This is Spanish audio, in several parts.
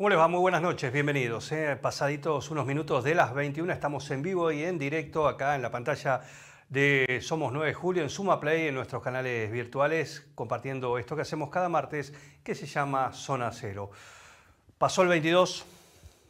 ¿Cómo les va? Muy buenas noches, bienvenidos. ¿eh? Pasaditos unos minutos de las 21, estamos en vivo y en directo acá en la pantalla de Somos 9 de Julio en Suma Play, en nuestros canales virtuales, compartiendo esto que hacemos cada martes, que se llama Zona Cero. Pasó el 22,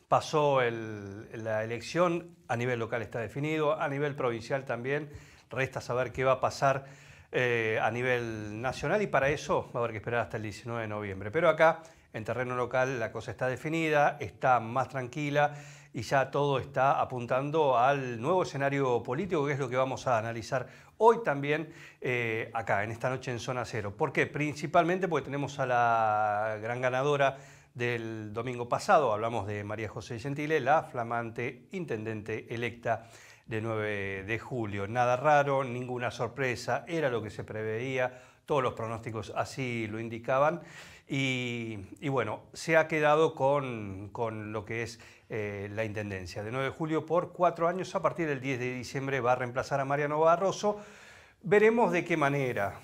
pasó la elección, a nivel local está definido, a nivel provincial también, resta saber qué va a pasar eh, a nivel nacional y para eso va a haber que esperar hasta el 19 de noviembre. Pero acá en terreno local la cosa está definida, está más tranquila y ya todo está apuntando al nuevo escenario político, que es lo que vamos a analizar hoy también eh, acá, en esta noche en Zona Cero. ¿Por qué? Principalmente porque tenemos a la gran ganadora del domingo pasado, hablamos de María José Gentile, la flamante intendente electa de 9 de julio. Nada raro, ninguna sorpresa, era lo que se preveía, todos los pronósticos así lo indicaban. Y, bueno, se ha quedado con, lo que es eh, la Intendencia de 9 de julio por cuatro años. A partir del 10 de diciembre va a reemplazar a Mariano Barroso. Veremos de qué manera.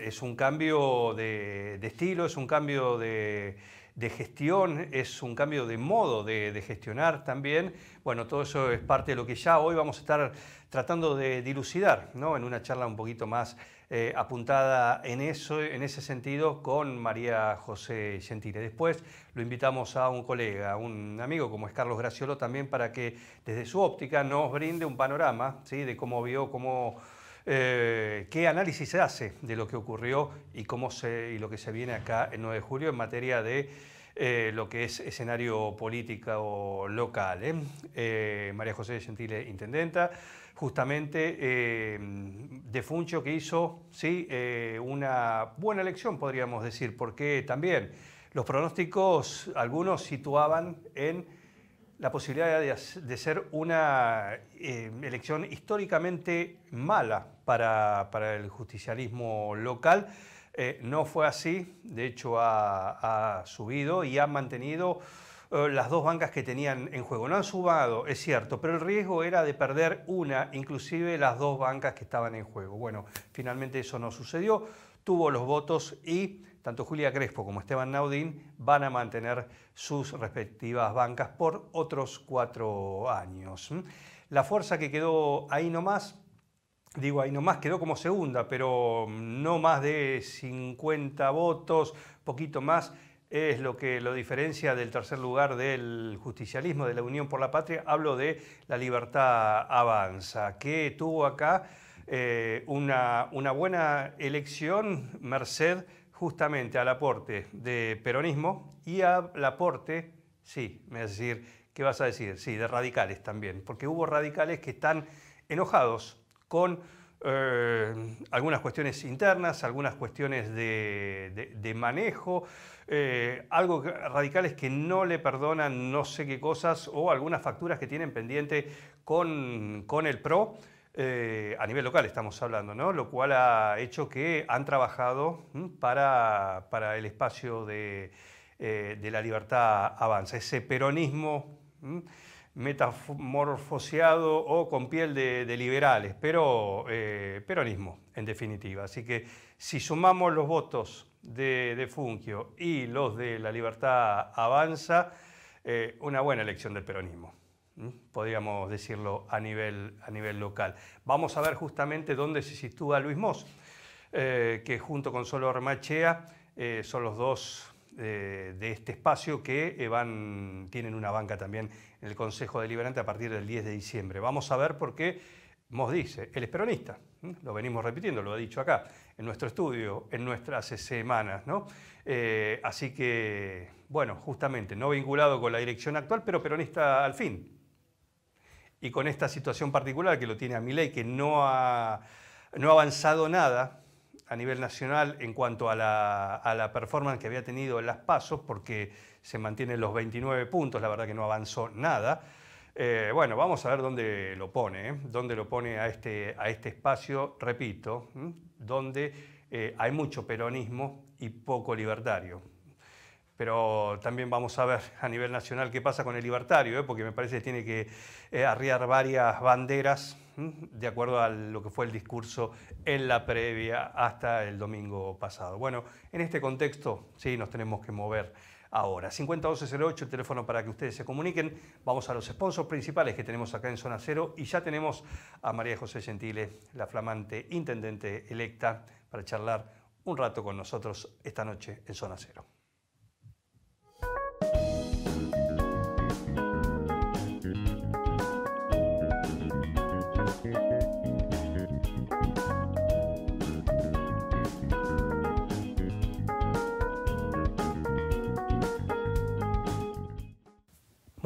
Es un cambio de, estilo, es un cambio de, gestión, es un cambio de modo de, gestionar también. Bueno, todo eso es parte de lo que ya hoy vamos a estar tratando de dilucidar, En una charla un poquito más eh, apuntada en, eso, en ese sentido con María José Gentile. Después lo invitamos a un colega, un amigo como es Carlos Graciolo también para que desde su óptica nos brinde un panorama de cómo vio, cómo... Eh, qué análisis se hace de lo que ocurrió y cómo se y lo que se viene acá el 9 de julio en materia de eh, lo que es escenario político local. María José Gentile, intendenta justamente eh, defuncho que hizo sí, eh, una buena elección, podríamos decir, porque también los pronósticos, algunos situaban en la posibilidad de, ser una eh, elección históricamente mala para, el justicialismo local. no fue así, de hecho ha subido y ha mantenido eh, las dos bancas que tenían en juego. No han subado, es cierto, pero el riesgo era de perder una, inclusive las dos bancas que estaban en juego. Bueno, finalmente eso no sucedió, tuvo los votos y tanto Julia Crespo como Esteban Naudín van a mantener sus respectivas bancas por otros cuatro años. La fuerza que quedó ahí nomás, digo ahí nomás, quedó como segunda, pero no más de 50 votos, poquito más es lo que lo diferencia del tercer lugar del justicialismo, de la Unión por la Patria, hablo de la libertad avanza, que tuvo acá eh, una, una, buena elección merced justamente al aporte de peronismo y al aporte, sí, me a decir, ¿qué vas a decir? Sí, de radicales también, porque hubo radicales que están enojados con eh, algunas cuestiones internas, algunas cuestiones de, manejo, eh, algo algo es que no le perdonan no sé qué cosas o algunas facturas que tienen pendiente con, con el PRO. Eh, a nivel local estamos hablando, ¿no? Lo cual ha hecho que han trabajado para, para el espacio de, de la libertad avanza, ese peronismo metamorfoseado o con piel de, liberales, pero eh, peronismo, en definitiva. Así que si sumamos los votos de, de Funquio y los de La Libertad Avanza, eh, una buena elección del peronismo, podríamos decirlo a nivel, a nivel local. Vamos a ver justamente dónde se sitúa Luis Mos, eh, que junto con Solo Armachea son los dos eh, de este espacio que eh, tienen una banca también en el Consejo Deliberante a partir del 10 de diciembre. Vamos a ver por qué Mos dice, el es peronista, lo venimos repitiendo, lo ha dicho acá, en nuestro estudio, en nuestras eh, semanas, ¿no? así que, bueno, justamente, no vinculado con la dirección actual, pero peronista al fin. Y con esta situación particular que lo tiene a Milei, que no no ha avanzado nada a nivel nacional en cuanto a la, performance que había tenido en las pasos, porque se mantienen los 29 puntos, la verdad que no avanzó nada. Eh, bueno, vamos a ver dónde lo pone, ¿eh? dónde lo pone a este, a este espacio, repito, donde eh, hay mucho peronismo y poco libertario. Pero también vamos a ver a nivel nacional qué pasa con el libertario, porque me parece que tiene que arriar varias banderas de acuerdo a lo que fue el discurso en la previa hasta el domingo pasado. Bueno, en este contexto sí nos tenemos que mover ahora. 50.1208, el teléfono para que ustedes se comuniquen. Vamos a los sponsors principales que tenemos acá en Zona Cero y ya tenemos a María José Gentile, la flamante intendente electa, para charlar un rato con nosotros esta noche en Zona Cero.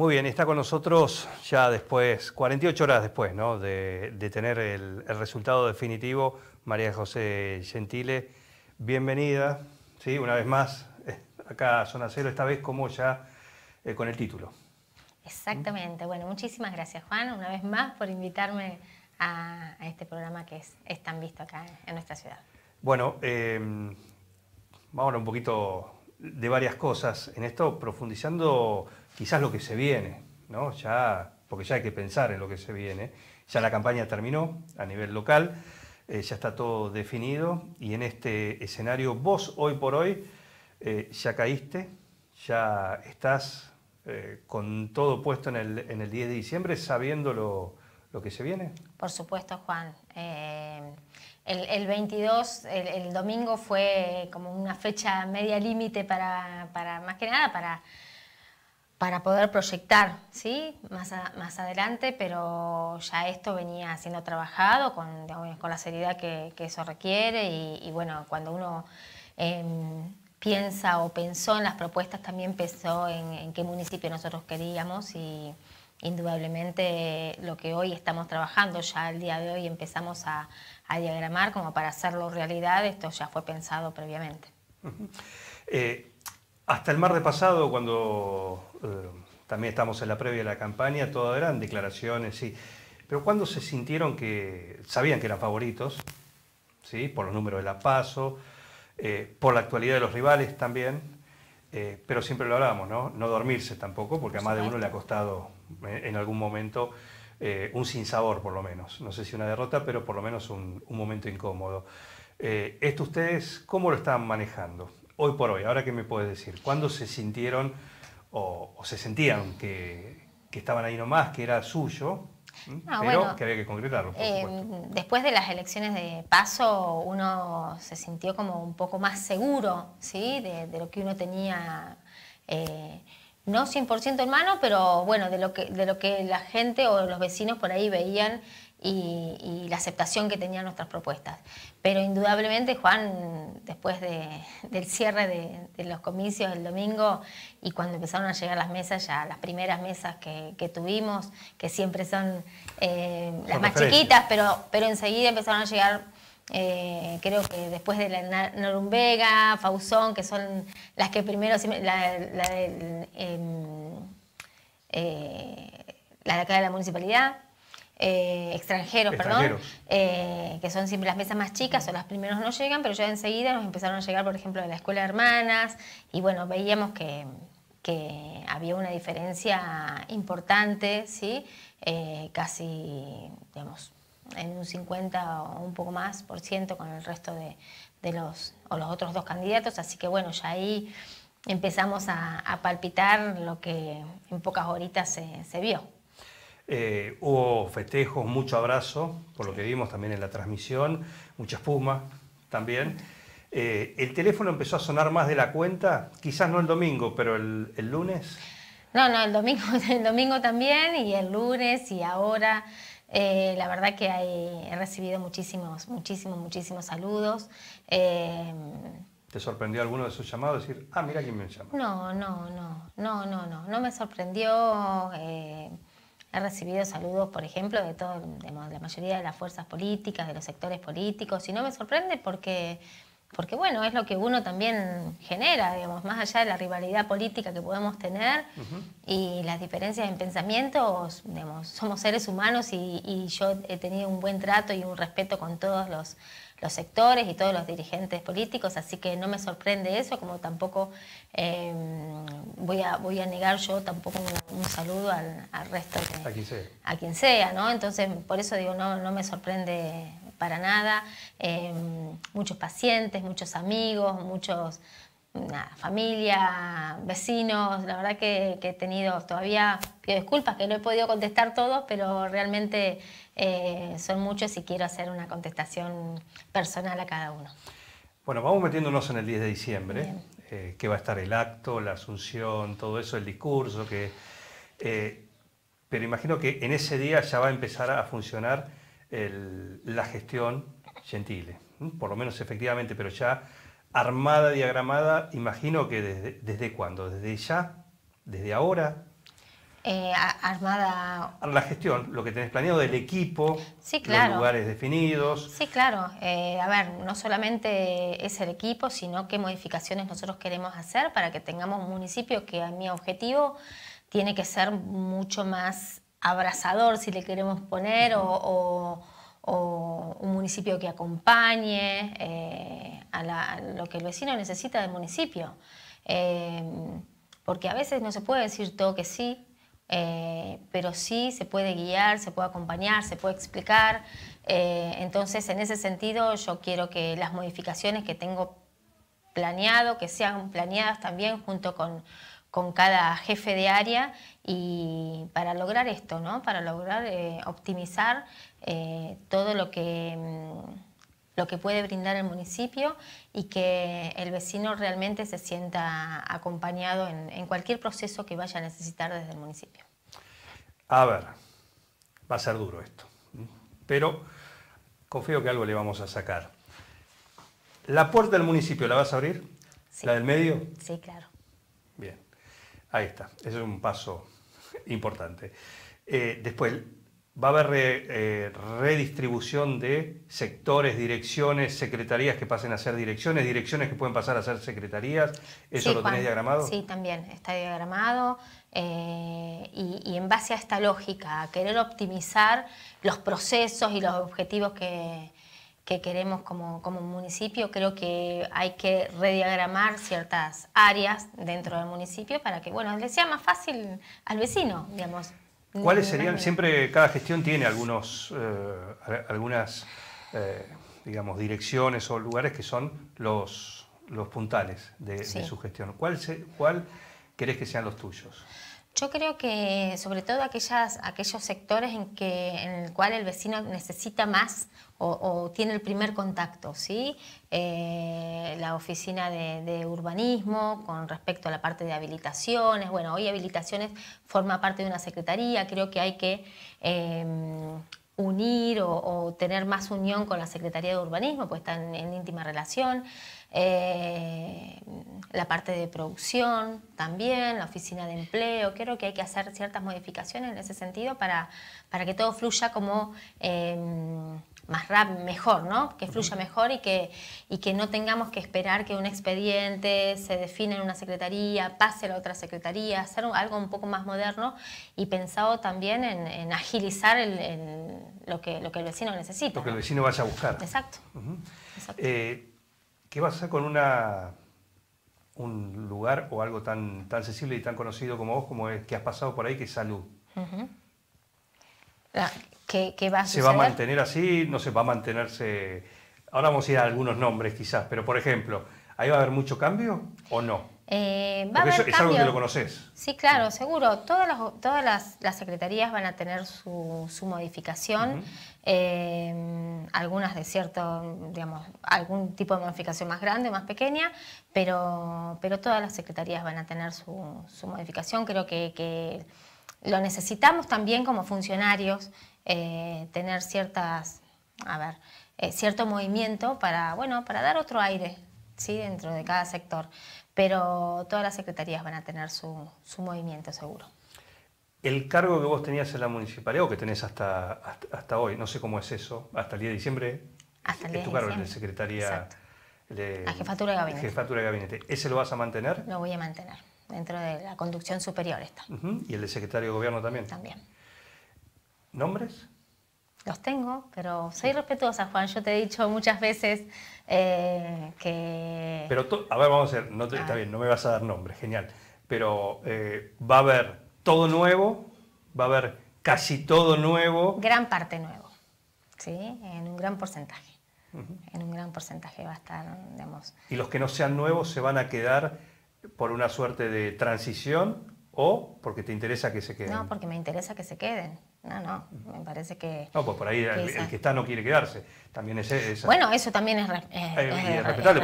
Muy bien, está con nosotros ya después, 48 horas después de, tener el, resultado definitivo, María José Gentile. Bienvenida, ¿sí? una vez más, eh, acá a Zona Cero, esta vez como ya eh, con el título. Exactamente, bueno, muchísimas gracias Juan, una vez más por invitarme a, este programa que es, tan visto acá en nuestra ciudad. Bueno, em, vamos a hablar un poquito de varias cosas en esto, profundizando quizás lo que se viene, ¿no? Ya, porque ya hay que pensar en lo que se viene. Ya la campaña terminó a nivel local, eh, ya está todo definido y en este escenario vos hoy por hoy eh, ya caíste, ya estás eh, con todo puesto en el, en el 10 de diciembre sabiendo lo, que se viene. Por supuesto, Juan. El, 22, el, domingo fue como una fecha media límite para, más que nada, para para poder proyectar, ¿sí? Más, más adelante, pero ya esto venía siendo trabajado con, con la seriedad que, eso requiere y, bueno, cuando uno em, piensa o pensó en las propuestas, también pensó en, qué municipio nosotros queríamos y indudablemente lo que hoy estamos trabajando, ya el día de hoy empezamos a, diagramar como para hacerlo realidad, esto ya fue pensado previamente. Eh, hasta el mar de pasado, cuando eh, también estamos en la previa de la campaña, todo eran declaraciones, sí. Pero cuando se sintieron que sabían que eran favoritos, ¿sí? por los números de la paso, eh, por la actualidad de los rivales también, eh, pero siempre lo hablábamos, ¿no? No dormirse tampoco, porque a más de uno le ha costado en algún momento un sinsabor, por lo menos. No sé si una derrota, pero por lo menos un, un momento incómodo. ¿Esto ustedes cómo lo están manejando? Hoy por hoy, ahora qué me puedes decir, ¿cuándo se sintieron o, se sentían mm. que, estaban ahí nomás, que era suyo, ah, pero que había que concretarlo. Eh, después de las elecciones de paso, uno se sintió como un poco más seguro ¿sí? de, lo que uno tenía, eh, no 100% en mano, pero bueno, de lo, que, de lo que la gente o los vecinos por ahí veían y, la aceptación que tenían nuestras propuestas. Pero indudablemente, Juan, después del cierre de, los comicios el domingo y cuando empezaron a llegar las mesas, ya las primeras mesas que, tuvimos, que siempre son eh, las más chiquitas, pero, pero enseguida empezaron a llegar eh, creo que después de la Norumbega, Fausón, que son las que primero, la, em, eh, la de acá de la municipalidad, eh, extranjeros, perdón, eh, que son siempre las mesas más chicas o las primeros no llegan, pero ya enseguida nos empezaron a llegar, por ejemplo, de la escuela de hermanas y bueno, veíamos que, había una diferencia importante, ¿sí? Eh, casi, digamos, en un 50 o un poco más por ciento con el resto de, los, o los otros dos candidatos, así que bueno, ya ahí empezamos a, palpitar lo que en pocas horitas se vio. Eh, hubo festejos, mucho abrazo, por lo que vimos también en la transmisión, mucha espuma también. Eh, ¿El teléfono empezó a sonar más de la cuenta? Quizás no el domingo, pero el, lunes. No, no, el domingo, el domingo también y el lunes y ahora. Eh, la verdad que he recibido muchísimos, muchísimos, muchísimos saludos. ¿Te sorprendió alguno de sus llamados? Decir, ah, mira quién me llama. No, no, no, no, no, no, no me sorprendió. He recibido saludos, por ejemplo, de, todo, la mayoría de las fuerzas políticas, de los sectores políticos, y no me sorprende porque, porque bueno, es lo que uno también genera, digamos, más allá de la rivalidad política que podemos tener y las diferencias en pensamiento, somos seres humanos y yo he tenido un buen trato y un respeto con todos los los sectores y todos los dirigentes políticos, así que no me sorprende eso, como tampoco em, voy, a, voy a negar yo tampoco un, saludo al, resto de, a, quien sea. a quien sea, ¿no? Entonces, por eso digo, no, no me sorprende para nada. Em, muchos pacientes, muchos amigos, muchos familia, vecinos, la verdad que, he tenido, todavía pido disculpas que no he podido contestar todos, pero realmente eh, son muchos y quiero hacer una contestación personal a cada uno. Bueno, vamos metiéndonos en el 10 de diciembre, eh, que va a estar el acto, la asunción, todo eso, el discurso, que, eh, pero imagino que en ese día ya va a empezar a funcionar la gestión Gentile, por lo menos efectivamente, pero ya armada, diagramada, imagino que desde, desde cuándo, desde ya, desde ahora. Eh, armada. La gestión, lo que tenés planeado del equipo, sí, los lugares definidos. Sí, claro. Eh, a ver, no solamente es el equipo, sino qué modificaciones nosotros queremos hacer para que tengamos un municipio que a mi objetivo tiene que ser mucho más abrazador, si le queremos poner, o o un municipio que acompañe eh, a, lo que el vecino necesita del municipio. Eh, porque a veces no se puede decir todo que sí, eh, pero sí se puede guiar, se puede acompañar, se puede explicar. entonces, en ese sentido, yo quiero que las modificaciones que tengo planeado, que sean planeadas también junto con, cada jefe de área y para lograr esto, ¿no? para lograr optimizar eh, todo lo que, mm, lo que puede brindar el municipio y que el vecino realmente se sienta acompañado en, cualquier proceso que vaya a necesitar desde el municipio. A ver, va a ser duro esto, pero confío que algo le vamos a sacar. ¿La puerta del municipio la vas a abrir? ¿La del medio? Sí, claro. Bien, ahí está. Ese es un paso importante. Eh, después, va a haber eh, redistribución de sectores, direcciones, secretarías que pasen a ser direcciones, direcciones que pueden pasar a ser secretarías. ¿Eso lo tenés diagramado? Sí, también está diagramado. Eh, y, en base a esta lógica, a querer optimizar los procesos y los objetivos que, queremos como, como municipio, creo que hay que rediagramar ciertas áreas dentro del municipio para que, bueno, le sea más fácil al vecino, digamos. ¿Cuáles eh, serían? Siempre cada gestión tiene algunos, eh, algunas, eh, direcciones o lugares que son los, puntales de, su gestión. ¿Cuál, ¿Cuál querés que sean los tuyos? Yo creo que sobre todo aquellos sectores en, que, en el cual el vecino necesita más o, tiene el primer contacto, ¿sí? Eh, la oficina de, urbanismo con respecto a la parte de habilitaciones. Bueno, hoy habilitaciones forma parte de una secretaría, creo que hay que em, unir o, tener más unión con la Secretaría de Urbanismo, pues están en íntima relación. Eh, la parte de producción también, la oficina de empleo. Creo que hay que hacer ciertas modificaciones en ese sentido para, para que todo fluya como em, más rápido, mejor, ¿no? Que fluya mejor y que, y que no tengamos que esperar que un expediente se define en una secretaría, pase a la otra secretaría, hacer algo un poco más moderno y pensado también en, agilizar lo, que, lo que el vecino necesita. Lo que el vecino vaya a buscar. Exacto. ¿Qué va a hacer con una, un lugar o algo tan, tan sensible y tan conocido como vos, como es, que has pasado por ahí, que es salud? Ah, ¿qué, va a suceder? ¿Se va a mantener así? No se va a mantenerse... Ahora vamos a ir a algunos nombres quizás, pero por ejemplo, ¿ahí va a haber mucho cambio o no? Eh, eso es algo que lo conoces. Sí, claro, seguro. Todas las, todas las, secretarías van a tener su, modificación. Em, algunas de cierto, digamos, algún tipo de modificación más grande, más pequeña, pero, pero todas las secretarías van a tener su, modificación. Creo que, lo necesitamos también como funcionarios, eh, tener ciertas, a ver, eh, cierto movimiento para, bueno, para dar otro aire ¿sí? dentro de cada sector. Pero todas las secretarías van a tener su movimiento seguro el cargo que vos tenías en la municipalidad o que tenés hasta, hasta, hoy, no sé cómo es eso, hasta el día de diciembre, hasta el día es tu cargo de secretaría. jefatura de gabinete. Jefatura de gabinete. ¿Ese lo vas a mantener? Lo voy a mantener. Dentro de la conducción superior está. ¿Y el de secretario de gobierno también? También. ¿Nombres? Los tengo, pero soy respetuosa, Juan. Yo te he dicho muchas veces eh, que... Pero, a ver, vamos a ver, no está bien, no me vas a dar nombres, genial. Pero eh, va a haber todo nuevo, va a haber casi todo nuevo. Gran parte nuevo, ¿sí? En un gran porcentaje. En un gran porcentaje va a estar, digamos. ¿Y los que no sean nuevos se van a quedar por una suerte de transición o porque te interesa que se queden? No, porque me interesa que se queden. No, no, me parece que... No, pues por ahí el, que está no quiere quedarse. También es, es bueno, eso también es, eh, eh, respetable,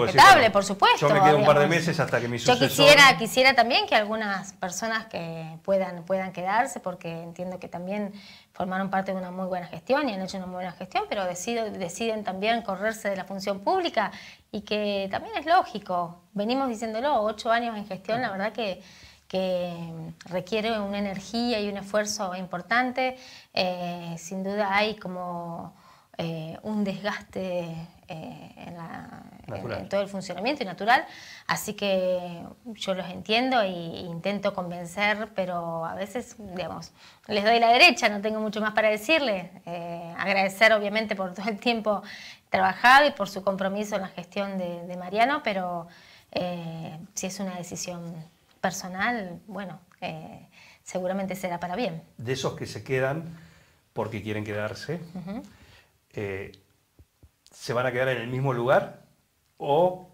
por, supuesto. Yo me quedo un par de meses hasta que mi sucesor... Yo quisiera, quisiera también que algunas personas que puedan, puedan quedarse, porque entiendo que también formaron parte de una muy buena gestión y han hecho una muy buena gestión, pero deciden también correrse de la función pública y que también es lógico. Venimos diciéndolo, ocho años en gestión, la verdad que que requiere una energía y un esfuerzo importante. Eh, sin duda hay como eh, un desgaste eh, en, todo el funcionamiento y natural, así que yo los entiendo e intento convencer, pero a veces, digamos, les doy la derecha, no tengo mucho más para decirles. agradecer obviamente por todo el tiempo trabajado y por su compromiso en la gestión de, de Mariano, pero si es una decisión personal, bueno, eh, seguramente será para bien. De esos que se quedan porque quieren quedarse, eh, ¿se van a quedar en el mismo lugar o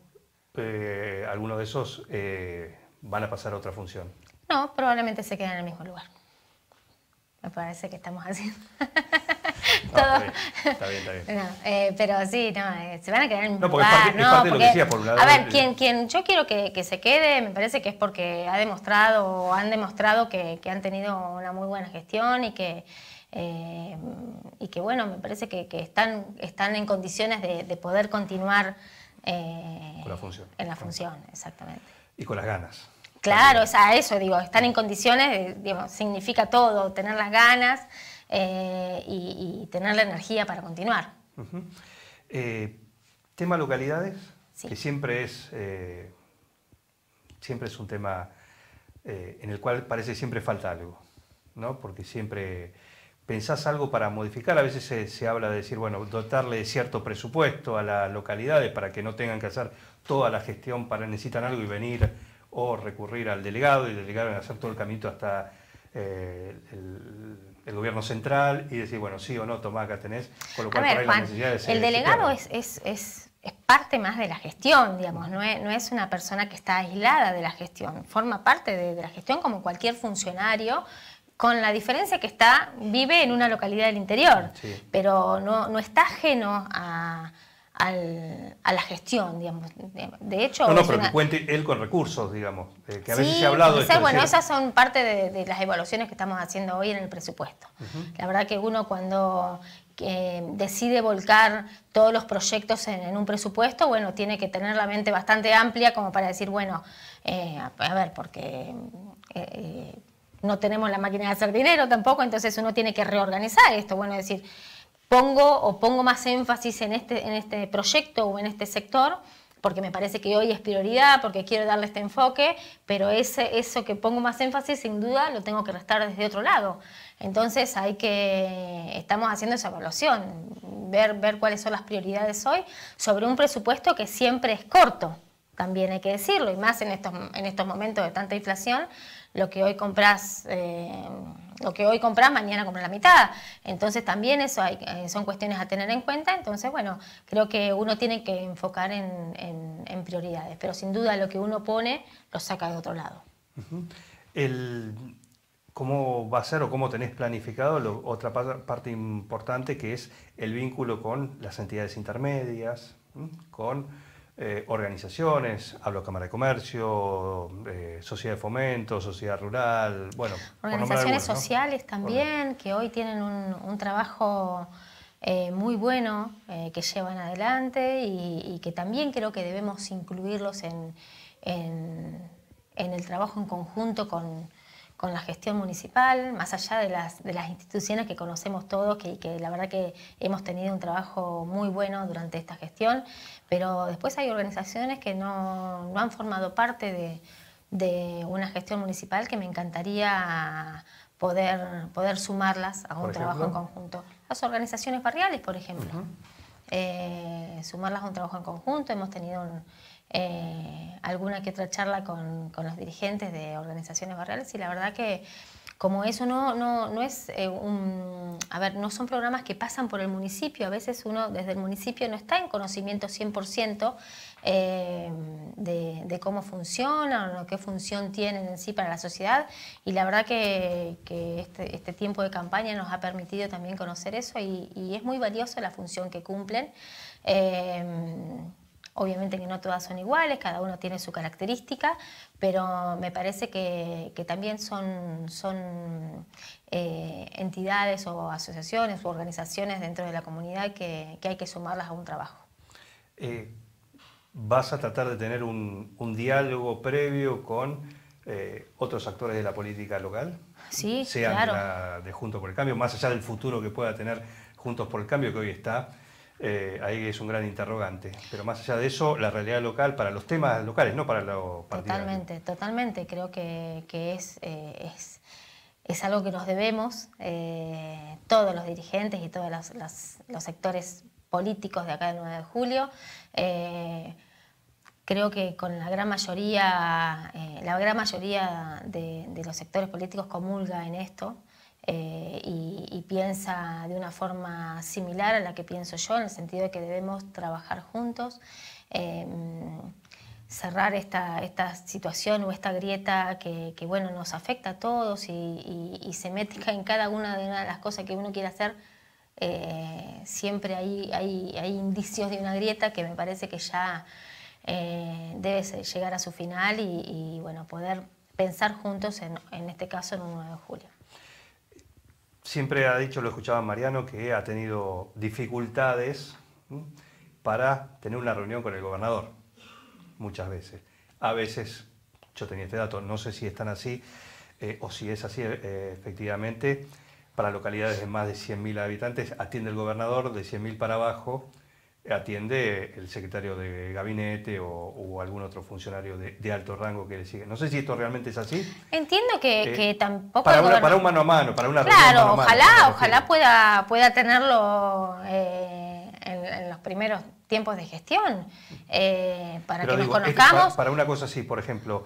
eh, alguno algunos de esos van a pasar a otra función? No, probablemente se quedan en el mismo lugar. Me parece que estamos haciendo. Ah, está bien, está bien. Eh, pero sí, no, eh, se van a quedar en un no, de A ver, eh, quien, yo quiero que, se quede, me parece que es porque ha demostrado han demostrado que, han tenido una muy buena gestión y que, y que bueno, me parece que, están, están en condiciones de, poder continuar en la función, exactamente. Y con las ganas. Claro, o sea, eso digo, están en condiciones, significa todo, tener las ganas. Eh, y, tener la energía para continuar. Eh, tema localidades, que siempre es, eh, siempre es un tema en el cual parece siempre falta algo, ¿no? porque siempre pensás algo para modificar. A veces se, habla de decir, bueno, dotarle cierto presupuesto a las localidades para que no tengan que hacer toda la gestión para necesitan algo y venir o recurrir al delegado y delegar delegado en hacer todo el camino hasta el, el gobierno central y decir, bueno, sí o no, Tomás, acá tenés, con lo cual ver, Juan, El delegado es, es, parte más de la gestión, digamos, no es, una persona que está aislada de la gestión, forma parte de, la gestión como cualquier funcionario con la diferencia que está, vive en una localidad del interior, pero no está ajeno a, a la gestión, digamos. De hecho... No, no, pero que cuente él con recursos, digamos, que a veces se ha hablado Bueno, esas son parte de, las evaluaciones que estamos haciendo hoy en el presupuesto. La verdad que uno cuando decide volcar todos los proyectos en, un presupuesto, bueno, tiene que tener la mente bastante amplia como para decir, bueno, eh, a ver, porque eh, eh, no tenemos la máquina de hacer dinero tampoco, entonces uno tiene que reorganizar esto, bueno, decir pongo o pongo más énfasis en este, en este proyecto o en este sector porque me parece que hoy es prioridad, porque quiero darle este enfoque, pero ese, eso que pongo más énfasis, sin duda, lo tengo que restar desde otro lado. Entonces hay que, estamos haciendo esa evaluación, ver, ver cuáles son las prioridades hoy sobre un presupuesto que siempre es corto también hay que decirlo, y más en estos, en estos momentos de tanta inflación, lo que hoy compras, eh, lo que hoy compras, mañana compras la mitad. Entonces también eso eh, son cuestiones a tener en cuenta. Entonces, bueno, creo que uno tiene que enfocar en, prioridades, pero sin duda lo que uno pone lo saca de otro lado. ¿Cómo va a ser o cómo tenés planificado otra parte importante que es el vínculo con las entidades intermedias, con eh, organizaciones, hablo Cámara de Comercio, eh, Sociedad de Fomento, Sociedad Rural, bueno. Organizaciones sociales también, que hoy tienen un, trabajo eh, muy bueno que llevan adelante y, que también creo que debemos incluirlos en, en el trabajo en conjunto con, con la gestión municipal, más allá de las, de las instituciones que conocemos todos, que, que la verdad que hemos tenido un trabajo muy bueno durante esta gestión, pero después hay organizaciones que no, han formado parte de, una gestión municipal que me encantaría poder, poder sumarlas a un trabajo en conjunto. Las organizaciones barriales, por ejemplo, eh, sumarlas a un trabajo en conjunto. Hemos tenido un, eh, alguna que otra charla con, los dirigentes de organizaciones barriales y la verdad que como eso no, no, es eh, un... A ver, no son programas que pasan por el municipio, a veces uno desde el municipio no está en conocimiento 100% eh, de, cómo funcionan o qué función tienen en sí para la sociedad y la verdad que, este, este, tiempo de campaña nos ha permitido también conocer eso y, es muy valioso la función que cumplen. Eh, Obviamente que no todas son iguales, cada uno tiene su característica, pero me parece que, también son, son eh, entidades o asociaciones o organizaciones dentro de la comunidad que, hay que sumarlas a un trabajo. Eh, ¿Vas a tratar de tener un, diálogo previo con... Eh, otros actores de la política local, sí, claro. de, de Juntos por el Cambio, más allá del futuro que pueda tener Juntos por el Cambio, que hoy está eh, ahí es un gran interrogante. Pero más allá de eso, la realidad local para los temas locales, no para los partidos. Totalmente, totalmente. Creo que, eh, es, algo que nos debemos eh, todos los dirigentes y todos los, sectores políticos de acá del 9 de julio. creo que con la gran mayoría, la gran mayoría de los sectores políticos comulga en esto. Eh, y, piensa de una forma similar a la que pienso yo, en el sentido de que debemos trabajar juntos, em, cerrar esta, esta, situación o esta grieta que, bueno, nos afecta a todos y, se mete en cada una de, las cosas que uno quiere hacer. Eh, siempre hay, hay, indicios de una grieta que me parece que ya eh, debe llegar a su final y, bueno, poder pensar juntos, en, en este caso, en un 9 de julio siempre ha dicho, lo escuchaba Mariano, que ha tenido dificultades para tener una reunión con el gobernador, muchas veces. A veces, yo tenía este dato, no sé si están así eh, o si es así eh, efectivamente, para localidades de más de 100.000 habitantes atiende el gobernador, de 100.000 para abajo atiende el secretario de gabinete o, algún otro funcionario de, alto rango que le sigue. No sé si esto realmente es así. Entiendo que, eh, tampoco... Para, un mano a mano, para una claro, ojalá, ojalá pueda, pueda tenerlo eh, en, los primeros tiempos de gestión, eh, para que nos conozcamos. para, una cosa así, por ejemplo,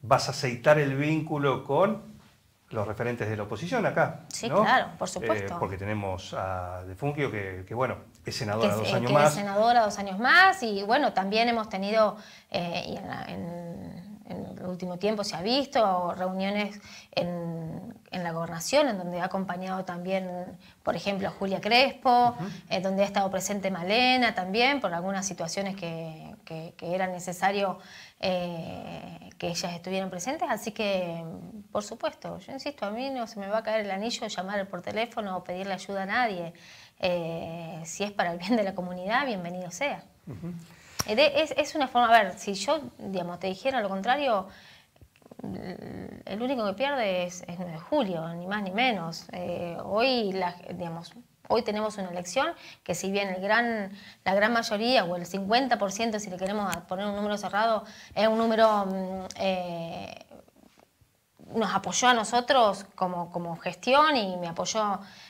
vas a aceitar el vínculo con los referentes de la oposición acá. Sí, claro, por eh, supuesto. porque tenemos a De Fungio, que, que bueno, es senadora dos eh, años más. Es senadora dos años más y bueno, también hemos tenido eh, en en el último tiempo se ha visto, reuniones en, la gobernación, en donde ha acompañado también, por ejemplo, a Julia Crespo, en eh, donde ha estado presente Malena también, por algunas situaciones que, que, que era necesario eh, que ellas estuvieran presentes. Así que, por supuesto, yo insisto, a mí no se me va a caer el anillo llamar por teléfono o pedirle ayuda a nadie. Eh, si es para el bien de la comunidad, bienvenido sea. Es, una forma, a ver, si yo, digamos, te dijera lo contrario, el único que pierde es, 9 de julio, ni más ni menos. Eh, hoy, digamos, hoy tenemos una elección que si bien el gran, la gran mayoría o el 50%, si le queremos poner un número cerrado, es un número mm, eh, nos apoyó a nosotros como, como gestión y me apoyó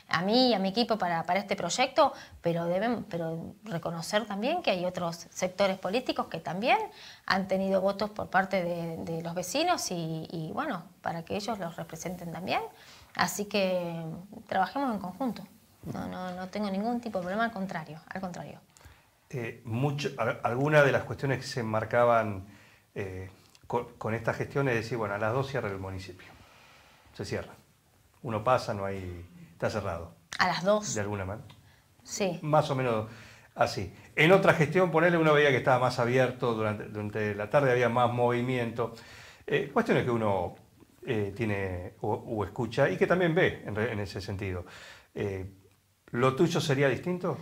a mí y a mi equipo para, para este proyecto, pero deben pero reconocer también que hay otros sectores políticos que también han tenido votos por parte de, los vecinos y, bueno, para que ellos los representen también. Así que trabajemos en conjunto. No, no, tengo ningún tipo de problema, al contrario. Al contrario. Eh, alguna de las cuestiones que se marcaban... Eh, con, esta gestión es decir, bueno, a las dos cierra el municipio. Se cierra. Uno pasa, no hay. Está cerrado. A las dos. De alguna manera. Sí. Más o menos así. En otra gestión, ponerle uno veía que estaba más abierto, durante, durante la tarde había más movimiento. Eh, cuestiones que uno eh, tiene o, escucha y que también ve en, ese sentido. Eh, ¿Lo tuyo sería distinto?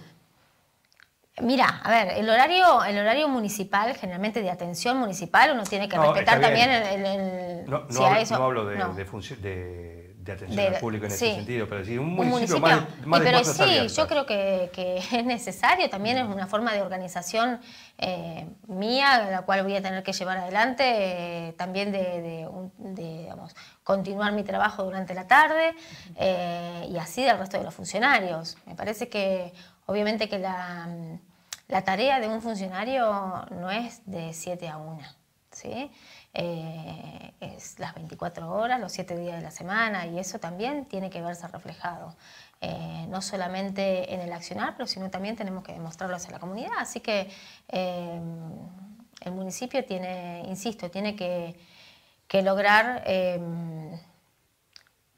Mira, a ver, el horario, el horario municipal, generalmente de atención municipal, uno tiene que respetar también el, no, hablo, de, de, atención al público en ese sentido, pero sí, un municipio, un más, más Pero sí, yo creo que, es necesario, también es mm. una forma de organización eh, mía, la cual voy a tener que llevar adelante, eh, también de, continuar mi trabajo durante la tarde eh, y así del resto de los funcionarios. Me parece que Obviamente que la, tarea de un funcionario no es de 7 a 1, ¿sí? Eh, es las 24 horas, los 7 días de la semana y eso también tiene que verse reflejado. Eh, no solamente en el accionar, sino también tenemos que demostrarlo hacia la comunidad. Así que eh, el municipio tiene, insisto, tiene que, que lograr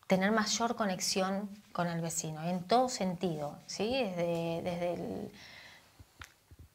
tener mayor conexión con el vecino, en todo sentido, ¿sí? desde, desde el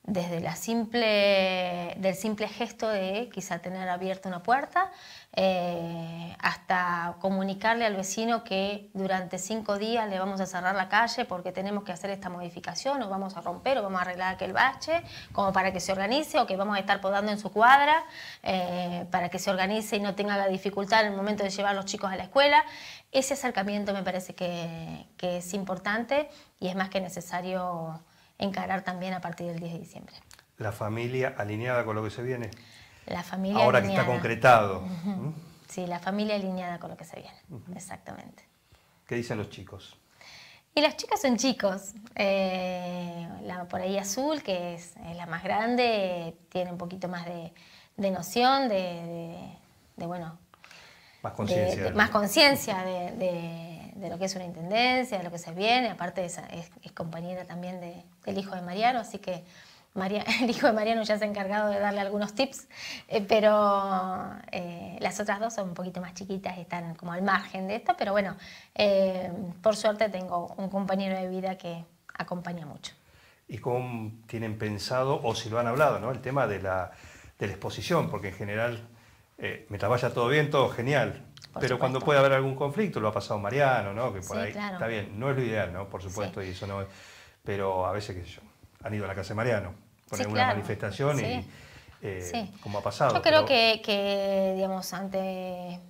desde la simple, del simple gesto de quizá tener abierta una puerta eh, hasta comunicarle al vecino que durante cinco días le vamos a cerrar la calle porque tenemos que hacer esta modificación o vamos a romper o vamos a arreglar aquel bache como para que se organice o que vamos a estar podando en su cuadra eh, para que se organice y no tenga la dificultad en el momento de llevar a los chicos a la escuela. Ese acercamiento me parece que es importante y es más que necesario encarar también a partir del 10 de diciembre. ¿La familia alineada con lo que se viene? La familia Ahora que está concretado. ¿Mm? Sí, la familia alineada con lo que se viene, exactamente. ¿Qué dicen los chicos? Y las chicas son chicos. Eh, la por ahí azul, que es, la más grande, tiene un poquito más de, de noción, de, de, de, bueno... Más conciencia. más conciencia de de lo que es una intendencia, de lo que se viene, aparte es, es, compañera también del hijo de Mariano, así que el hijo de Mariano ya se ha encargado de darle algunos tips, eh, pero eh, las otras dos son un poquito más chiquitas y están como al margen de esto, pero bueno, eh, por suerte tengo un compañero de vida que acompaña mucho. ¿Y cómo tienen pensado, o si lo han hablado, ¿no? el tema de la, exposición? Porque en general, me mientras vaya todo bien, todo genial, pero cuando puede haber algún conflicto, lo ha pasado Mariano, ¿no? Que por ahí está bien, no es lo ideal, ¿no? Por supuesto, y eso no Pero a veces, qué sé yo, han ido a la casa de Mariano con alguna manifestación y eh, como ha pasado. Yo creo que, digamos, ante.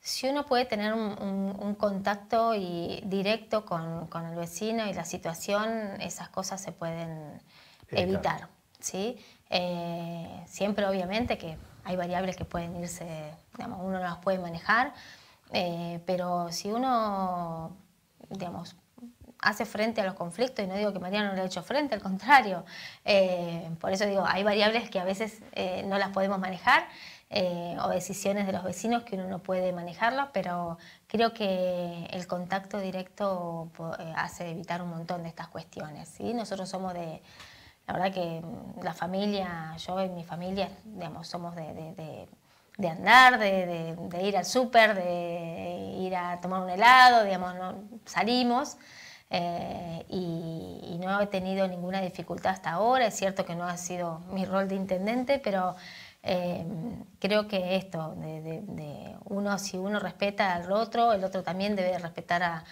Si uno puede tener un, contacto y directo con, el vecino y la situación, esas cosas se pueden evitar, ¿sí? Eh, siempre, obviamente, que hay variables que pueden irse, digamos, uno no las puede manejar, eh, pero si uno, digamos, hace frente a los conflictos, y no digo que María no lo ha hecho frente, al contrario, eh, por eso digo, hay variables que a veces eh, no las podemos manejar, o decisiones de los vecinos que uno no puede manejarlas, pero creo que el contacto directo hace evitar un montón de estas cuestiones. Nosotros somos de la verdad que mm, la familia, yo y mi familia, digamos, somos de, andar, de, ir al súper, de ir a tomar un helado, digamos, ¿no? salimos. Eh, y, no he tenido ninguna dificultad hasta ahora. Es cierto que no ha sido mi rol de intendente, pero em, creo que esto, de, de, uno, si uno respeta al otro, el otro también debe respetar a,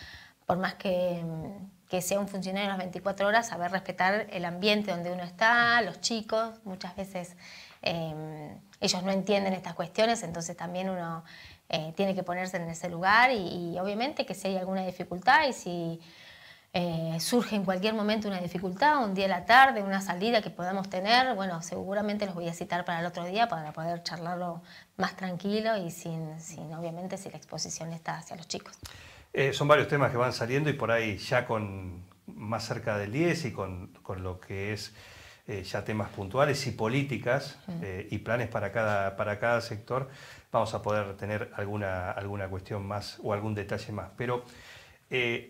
por más que em, que sea un funcionario las 24 horas, saber respetar el ambiente donde uno está, los chicos, muchas veces em, ellos no entienden estas cuestiones, entonces también uno eh, tiene que ponerse en ese lugar y, obviamente que si hay alguna dificultad y si eh, surge en cualquier momento una dificultad, un día a la tarde, una salida que podamos tener, bueno, seguramente los voy a citar para el otro día para poder charlarlo más tranquilo y sin obviamente si la exposición está hacia los chicos. Eh, son varios temas que van saliendo y por ahí ya con más cerca del 10 y con, lo que es eh, ya temas puntuales y políticas eh, y planes para cada, para cada sector, vamos a poder tener alguna, alguna cuestión más o algún detalle más. Pero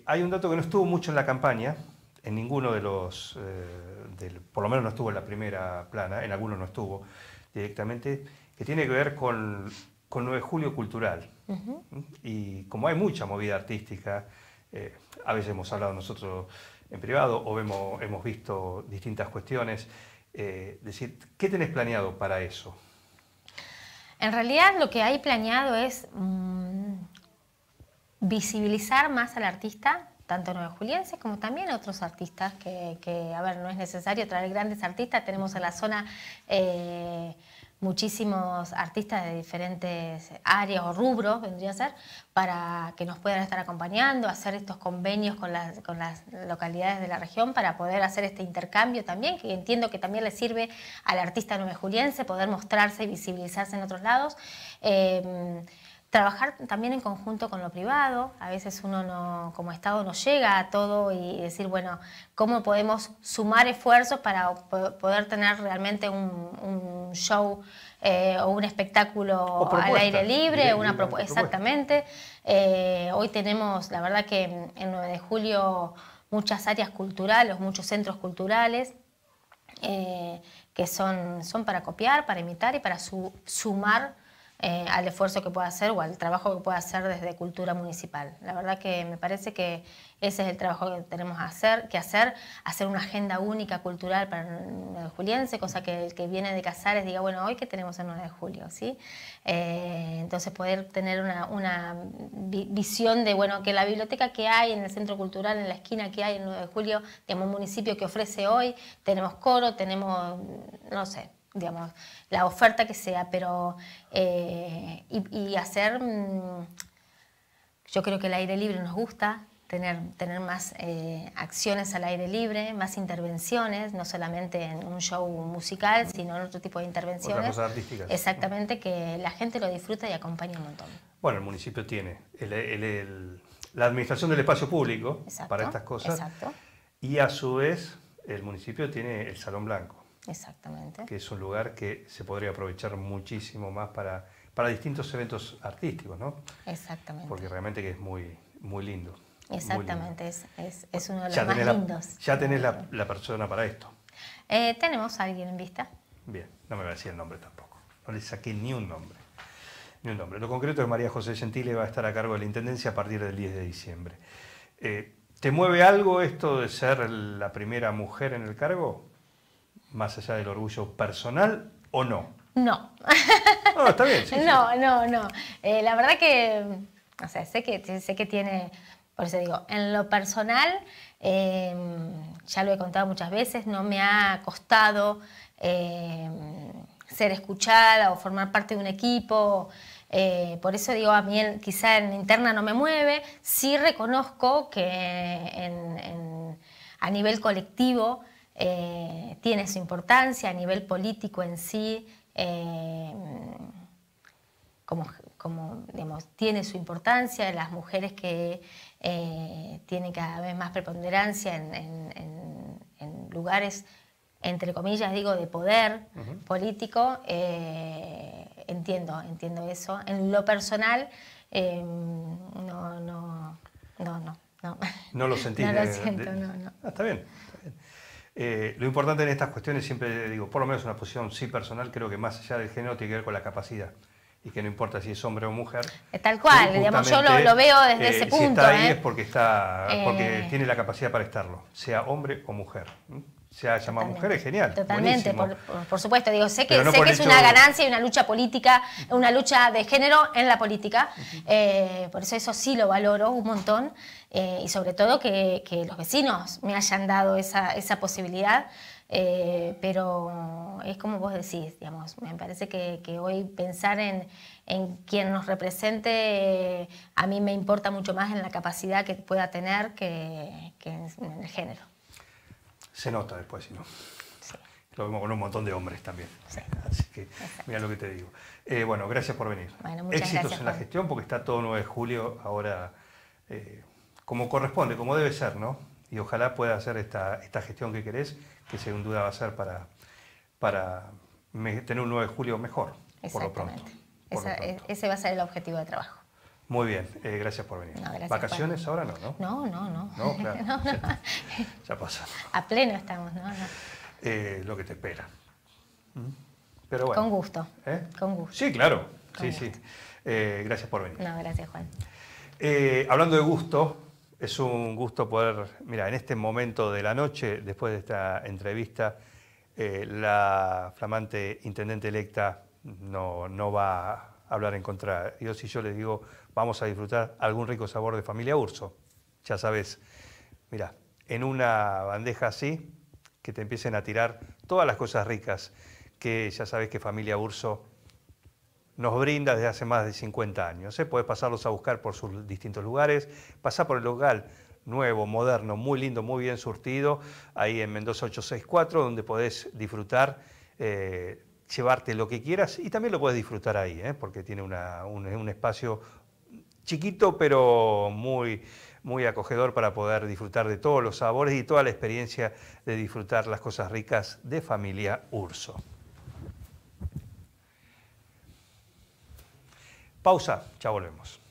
hay un dato que no estuvo mucho en la campaña, en ninguno de los, por lo menos no estuvo en la primera plana, en algunos no estuvo directamente, que tiene que ver con, con 9 de julio cultural. Y como hay mucha movida artística, eh, a veces hemos hablado nosotros en privado o vemos, hemos visto distintas cuestiones, eh, decir, ¿qué tenés planeado para eso? En realidad lo que hay planeado es mm, visibilizar más al artista, tanto nueva julienses como también a otros artistas que, a ver, no es necesario traer grandes artistas, tenemos en la zona... Eh, muchísimos artistas de diferentes áreas o rubros, vendría a ser, para que nos puedan estar acompañando, hacer estos convenios con las, con las localidades de la región para poder hacer este intercambio también, que entiendo que también le sirve al artista nomejuliense poder mostrarse y visibilizarse en otros lados. Eh, trabajar también en conjunto con lo privado. A veces uno no, como Estado no llega a todo y decir, bueno, ¿cómo podemos sumar esfuerzos para poder tener realmente un, show eh, o un espectáculo al aire libre? una propuesta. Exactamente. Eh, hoy tenemos, la verdad que en 9 de julio, muchas áreas culturales, muchos centros culturales. Eh, que son, son para copiar, para imitar y para sumar eh, al esfuerzo que pueda hacer o al trabajo que pueda hacer desde cultura municipal. La verdad que me parece que ese es el trabajo que tenemos que hacer, que hacer, hacer una agenda única cultural para el juliense, cosa que el que viene de Casares diga, bueno, hoy que tenemos el 9 de julio, ¿sí? Eh, entonces poder tener una, una, visión de, bueno, que la biblioteca que hay en el centro cultural, en la esquina que hay el 9 de julio, tenemos un municipio que ofrece hoy, tenemos coro, tenemos, no sé, digamos, la oferta que sea, pero eh, y, hacer, mm, yo creo que el aire libre nos gusta, tener, tener más eh, acciones al aire libre, más intervenciones, no solamente en un show musical, sino en otro tipo de intervenciones. Exactamente, que la gente lo disfruta y acompaña un montón. Bueno, el municipio tiene la administración del espacio público para estas cosas. Y a su vez, el municipio tiene el Salón Blanco. Exactamente. Que es un lugar que se podría aprovechar muchísimo más para, para distintos eventos artísticos, ¿no? Exactamente. Porque realmente que es muy, muy lindo. Exactamente, Es, uno de los más lindos. Ya tenés la, persona para esto. Eh, tenemos a alguien en vista. Bien, no me va a decir el nombre tampoco. No le saqué ni un nombre. Ni un nombre. Lo concreto es María José Gentile va a estar a cargo de la Intendencia a partir del 10 de diciembre. Eh, ¿Te mueve algo esto de ser la primera mujer en el cargo? más allá del orgullo personal o no? No. no, ah, está bien. no, no, no, eh, la verdad que, o sea, sé que, sé que tiene, por eso digo, en lo personal, eh, ya lo he contado muchas veces, no me ha costado eh, ser escuchada o formar parte de un equipo. por eso digo, a mí quizá en interna no me mueve, sí reconozco que a nivel colectivo eh, tiene su importancia a nivel político en sí, eh, como, como digamos, tiene su importancia, las mujeres que eh, tienen cada vez más preponderancia en, lugares, entre comillas digo, de poder político, eh, entiendo, entiendo eso. En lo personal, em, no, no, no, no. No. lo sentí. No lo siento, no, ah, está bien. Eh, lo importante en estas cuestiones, siempre digo, por lo menos una posición sí personal, creo que más allá del género tiene que ver con la capacidad y que no importa si es hombre o mujer. Eh, tal cual, yo lo, veo desde eh, ese punto. Si está ahí es porque, está, porque tiene la capacidad para estarlo, sea hombre o mujer. Se ha llamado mujer, genial. Totalmente, por, supuesto. Digo, sé que, sé que es una ganancia y una lucha política, una lucha de género en la política. por eso eso sí lo valoro un montón. Eh, y sobre todo que, los vecinos me hayan dado esa, posibilidad. Eh, pero es como vos decís, digamos, me parece que, hoy pensar en, en, quien nos represente a mí me importa mucho más en la capacidad que pueda tener que, en, el género. Se nota después, si no. Lo vemos con un montón de hombres también. Así que mira lo que te digo. Eh, bueno, gracias por venir. Éxitos en la gestión porque está todo 9 de julio ahora como corresponde, como debe ser, ¿no? Y ojalá pueda hacer esta, gestión que querés, que según duda va a ser para, para tener un 9 de julio mejor, por lo pronto. Eh, ese va a ser el objetivo de trabajo. Muy bien, eh, gracias por venir. ¿Vacaciones ahora no, no? No, no, no. claro. ya, pasa. A pleno estamos, ¿no? Eh, lo que te espera. Mm. Pero bueno. Con gusto. Con gusto. Sí, claro. sí, gracias por venir. No, gracias, Juan. hablando de gusto, es un gusto poder, mira, en este momento de la noche, después de esta entrevista, eh, la flamante intendente electa no, va a hablar en contra. Yo si yo les digo, vamos a disfrutar algún rico sabor de familia Urso. Ya sabes, mira, en una bandeja así, que te empiecen a tirar todas las cosas ricas, que ya sabes que familia Urso nos brinda desde hace más de 50 años. ¿eh? Puedes pasarlos a buscar por sus distintos lugares, pasar por el local nuevo, moderno, muy lindo, muy bien surtido, ahí en Mendoza 864, donde podés disfrutar, eh, llevarte lo que quieras y también lo podés disfrutar ahí, ¿eh? porque tiene un, un, espacio chiquito pero muy, muy acogedor para poder disfrutar de todos los sabores y toda la experiencia de disfrutar las cosas ricas de familia Urso. Pausa, ya volvemos.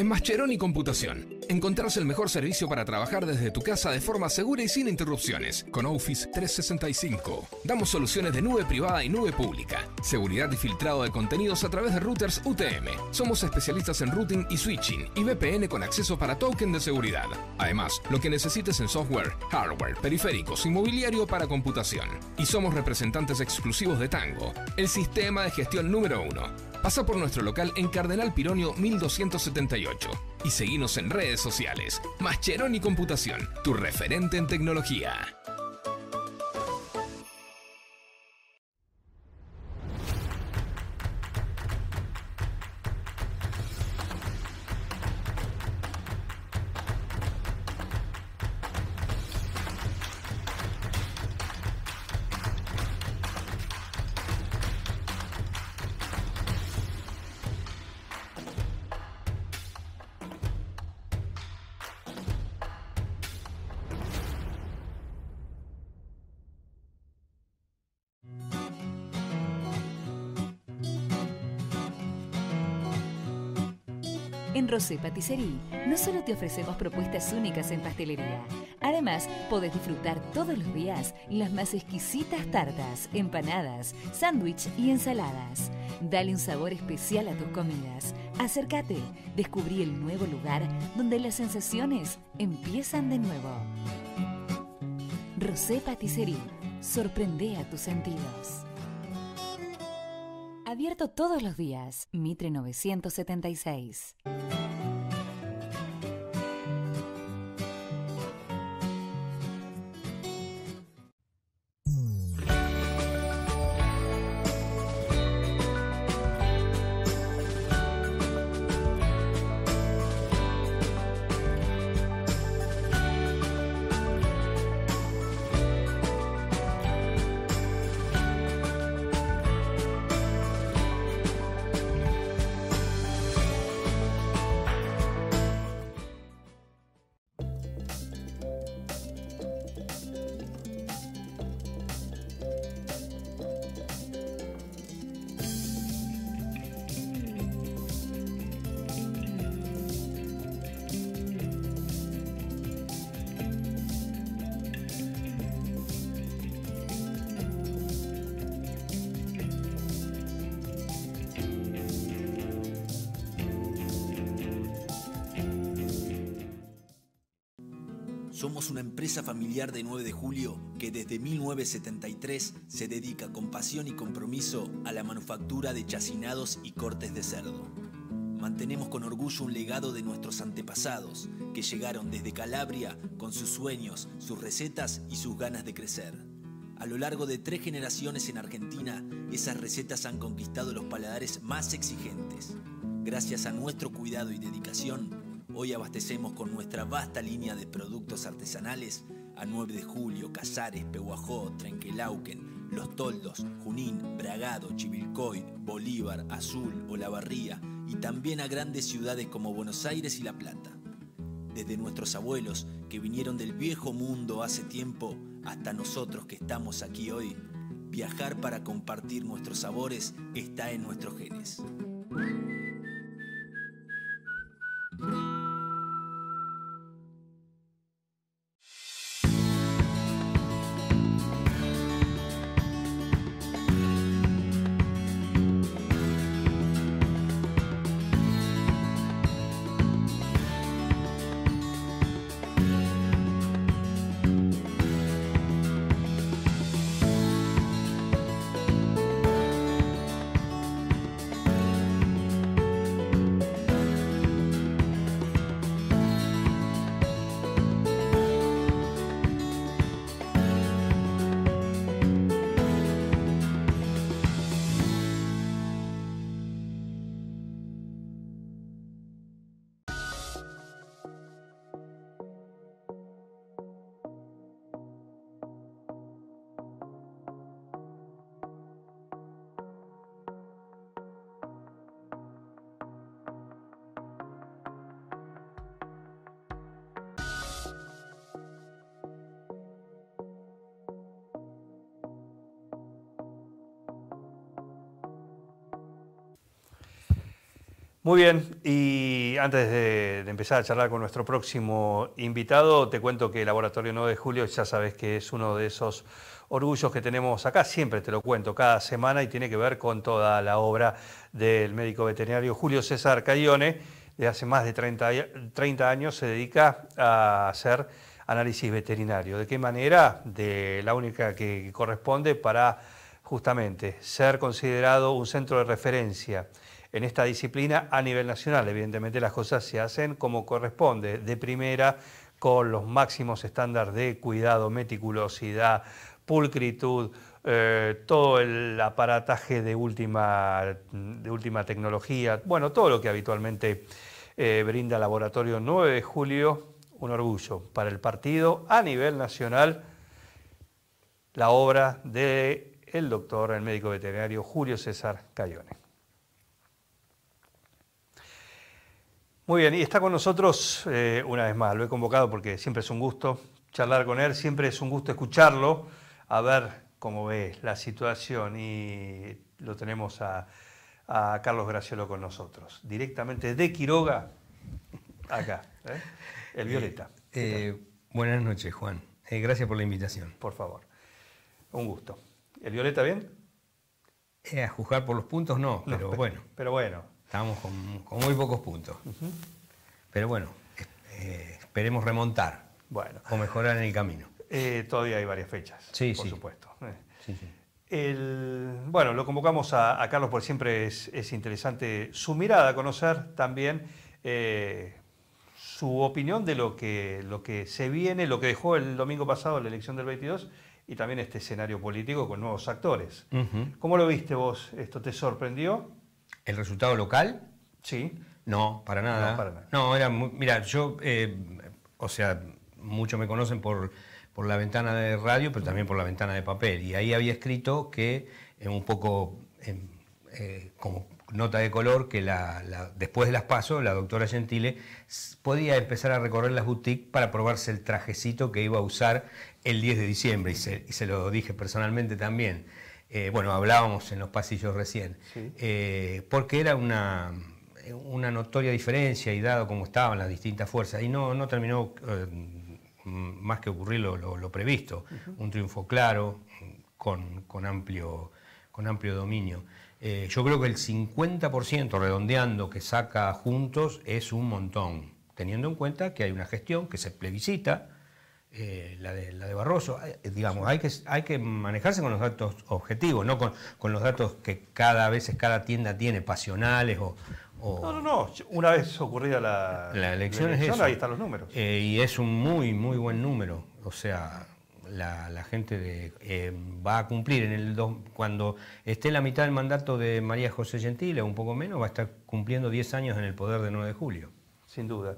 En Mascheroni Computación, encontrarás el mejor servicio para trabajar desde tu casa de forma segura y sin interrupciones con Office 365. Damos soluciones de nube privada y nube pública, seguridad y filtrado de contenidos a través de routers UTM. Somos especialistas en routing y switching y VPN con acceso para token de seguridad. Además, lo que necesites en software, hardware, periféricos y mobiliario para computación. Y somos representantes exclusivos de Tango, el sistema de gestión número uno Pasa por nuestro local en Cardenal Pironio 1278 y seguimos en redes sociales. Mascheroni Computación, tu referente en tecnología. Rosé Patisserie no solo te ofrecemos propuestas únicas en pastelería, además podés disfrutar todos los días las más exquisitas tartas, empanadas, sándwich y ensaladas. Dale un sabor especial a tus comidas. Acércate, descubrí el nuevo lugar donde las sensaciones empiezan de nuevo. Rosé Patisserie, sorprende a tus sentidos. Abierto todos los días. Mitre 976. Somos una empresa familiar de 9 de julio que desde 1973 se dedica con pasión y compromiso a la manufactura de chacinados y cortes de cerdo. Mantenemos con orgullo un legado de nuestros antepasados, que llegaron desde Calabria con sus sueños, sus recetas y sus ganas de crecer. A lo largo de tres generaciones en Argentina, esas recetas han conquistado los paladares más exigentes. Gracias a nuestro cuidado y dedicación, Hoy abastecemos con nuestra vasta línea de productos artesanales a 9 de Julio, Casares, Pehuajó, Trenquelauquen, Los Toldos, Junín, Bragado, Chivilcoy, Bolívar, Azul, Olavarría y también a grandes ciudades como Buenos Aires y La Plata. Desde nuestros abuelos que vinieron del viejo mundo hace tiempo hasta nosotros que estamos aquí hoy, viajar para compartir nuestros sabores está en nuestros genes. Muy bien, y antes de, empezar a charlar con nuestro próximo invitado, te cuento que el Laboratorio 9 de Julio ya sabes que es uno de esos orgullos que tenemos acá, siempre te lo cuento, cada semana, y tiene que ver con toda la obra del médico veterinario Julio César Cayone, de hace más de 30, 30 años se dedica a hacer análisis veterinario. ¿De qué manera? De la única que corresponde para justamente ser considerado un centro de referencia en esta disciplina a nivel nacional. Evidentemente las cosas se hacen como corresponde, de primera, con los máximos estándares de cuidado, meticulosidad, pulcritud, eh, todo el aparataje de última, de última tecnología, bueno, todo lo que habitualmente eh, brinda Laboratorio 9 de Julio, un orgullo para el partido a nivel nacional, la obra de doctor, el médico veterinario Julio César Cayone. Muy bien, y está con nosotros eh, una vez más, lo he convocado porque siempre es un gusto charlar con él, siempre es un gusto escucharlo, a ver cómo ve la situación y lo tenemos a, Carlos Graciolo con nosotros, directamente de Quiroga, acá, ¿eh? el eh, Violeta. buenas noches, Juan. gracias por la invitación. Por favor, un gusto. ¿El Violeta bien? a juzgar por los puntos no, no pero bueno. Pero bueno, Estamos con, muy pocos puntos. Pero bueno, eh, esperemos remontar bueno. o mejorar en el camino. Eh, todavía hay varias fechas, sí, por supuesto. Eh. bueno, lo convocamos a, Carlos por siempre es, interesante su mirada, conocer también su opinión de lo que, lo que se viene, lo que dejó el domingo pasado la elección del 22 y también este escenario político con nuevos actores. ¿Cómo lo viste vos? ¿Esto te sorprendió? ¿El resultado local? Sí. No, para nada. No, para nada. era mira, yo, eh, o sea, muchos me conocen por, por la ventana de radio, pero también por la ventana de papel. Y ahí había escrito que, eh, un poco em, eh, como nota de color, que la, después de las pasos, la doctora Gentile podía empezar a recorrer las boutiques para probarse el trajecito que iba a usar el 10 de diciembre. Y se, y se lo dije personalmente también. Eh, bueno, hablábamos en los pasillos recién, eh, porque era una, notoria diferencia y dado como estaban las distintas fuerzas, y no, terminó eh, más que ocurrir lo, previsto, un triunfo claro con, amplio, con amplio dominio. yo creo que el 50% redondeando que saca juntos es un montón, teniendo en cuenta que hay una gestión que se plebiscita, eh, la, de, la, de, Barroso. Eh, eh, digamos, hay que, hay que manejarse con los datos objetivos, no con, los datos que cada vez cada tienda tiene, pasionales o... no, no, no. Una vez ocurrida la, elección, ahí están los números. y es un muy, muy buen número. O sea, la, gente va a cumplir en el cuando esté la mitad del mandato de María José Gentile, un poco menos, va a estar cumpliendo 10 años en el poder de 9 de julio. Sin duda,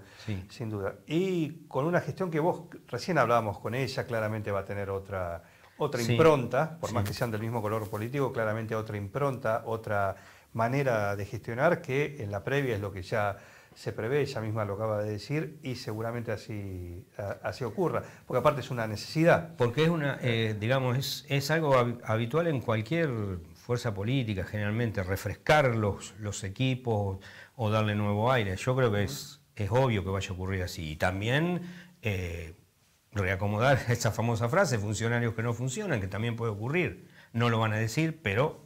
sin duda. Y con una gestión que vos recién hablábamos con ella, claramente va a tener otra, otra impronta, por más que sean del mismo color político, claramente otra impronta, otra manera de gestionar que en la previa es lo que ya se prevé, ella misma lo acaba de decir, y seguramente así, así ocurra, porque aparte es una necesidad. Porque es una, eh, digamos, es, es algo habitual en cualquier fuerza política, generalmente, refrescar los, los equipos o darle nuevo aire. Yo creo que es es obvio que vaya a ocurrir así. Y también eh, acomodar esa famosa frase, funcionarios que no funcionan, que también puede ocurrir. No lo van a decir, pero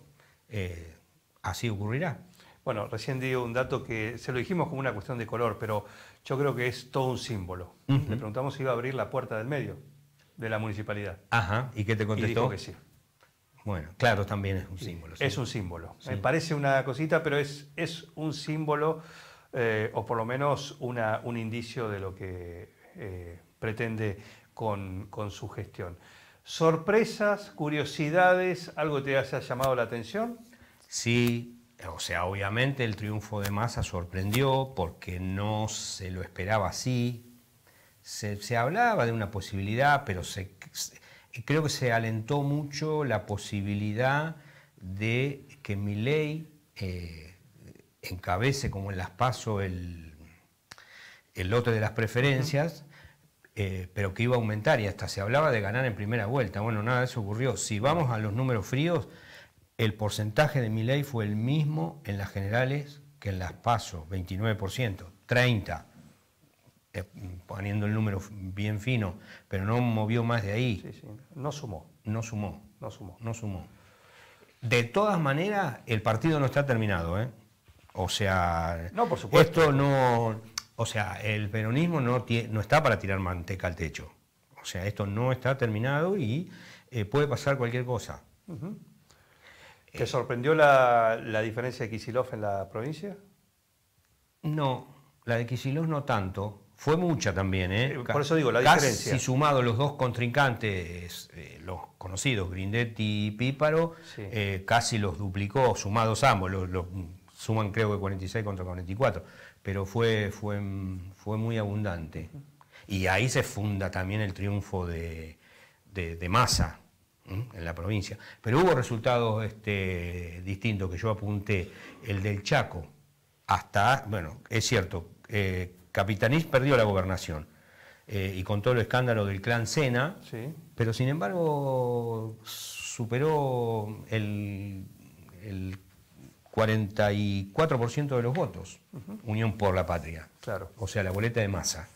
eh, así ocurrirá. Bueno, recién dio un dato que se lo dijimos como una cuestión de color, pero yo creo que es todo un símbolo. Le preguntamos si iba a abrir la puerta del medio de la municipalidad. Ajá, ¿y qué te contestó? dijo que sí. Bueno, claro, también es un símbolo. Es un símbolo. Me parece una cosita, pero es, es un símbolo eh, o por lo menos una, un indicio de lo que eh, pretende con, su gestión. ¿Sorpresas, curiosidades, algo te haya llamado la atención? Sí, o sea, obviamente el triunfo de Massa sorprendió porque no se lo esperaba así. Se, hablaba de una posibilidad, pero creo que se alentó mucho la posibilidad de que Milei eh, encabece como en las paso el, lote de las preferencias, eh, pero que iba a aumentar y hasta se hablaba de ganar en primera vuelta. Bueno, nada de eso ocurrió. Si vamos a los números fríos, el porcentaje de Milei fue el mismo en las generales que en las PASO, 29%, 30%, eh, poniendo el número bien fino, pero no movió más de ahí. No sumó. No sumó. No sumó. No sumó. De todas maneras, el partido no está terminado. ¿eh? O sea, por supuesto. no, o sea, el peronismo no, no está para tirar manteca al techo. O sea, esto no está terminado y eh, puede pasar cualquier cosa. Eh, ¿Te sorprendió la, diferencia de Kisilov en la provincia? No, la de Kisilov no tanto. Fue mucha también, ¿eh? Por eso digo, la diferencia. Si sumado los dos contrincantes, eh, los conocidos, Grindetti y Píparo, casi los duplicó, sumados ambos, los suman creo que 46 contra 44, pero fue, fue, fue muy abundante. Y ahí se funda también el triunfo de, de, en la provincia. Pero hubo resultados este, distintos que yo apunté, el del Chaco, hasta, bueno, es cierto, eh, perdió la gobernación. Eh, y con todo el escándalo del clan Sena, pero sin embargo superó el, el 44% de los votos, Unión por la Patria. O sea, la boleta de masa.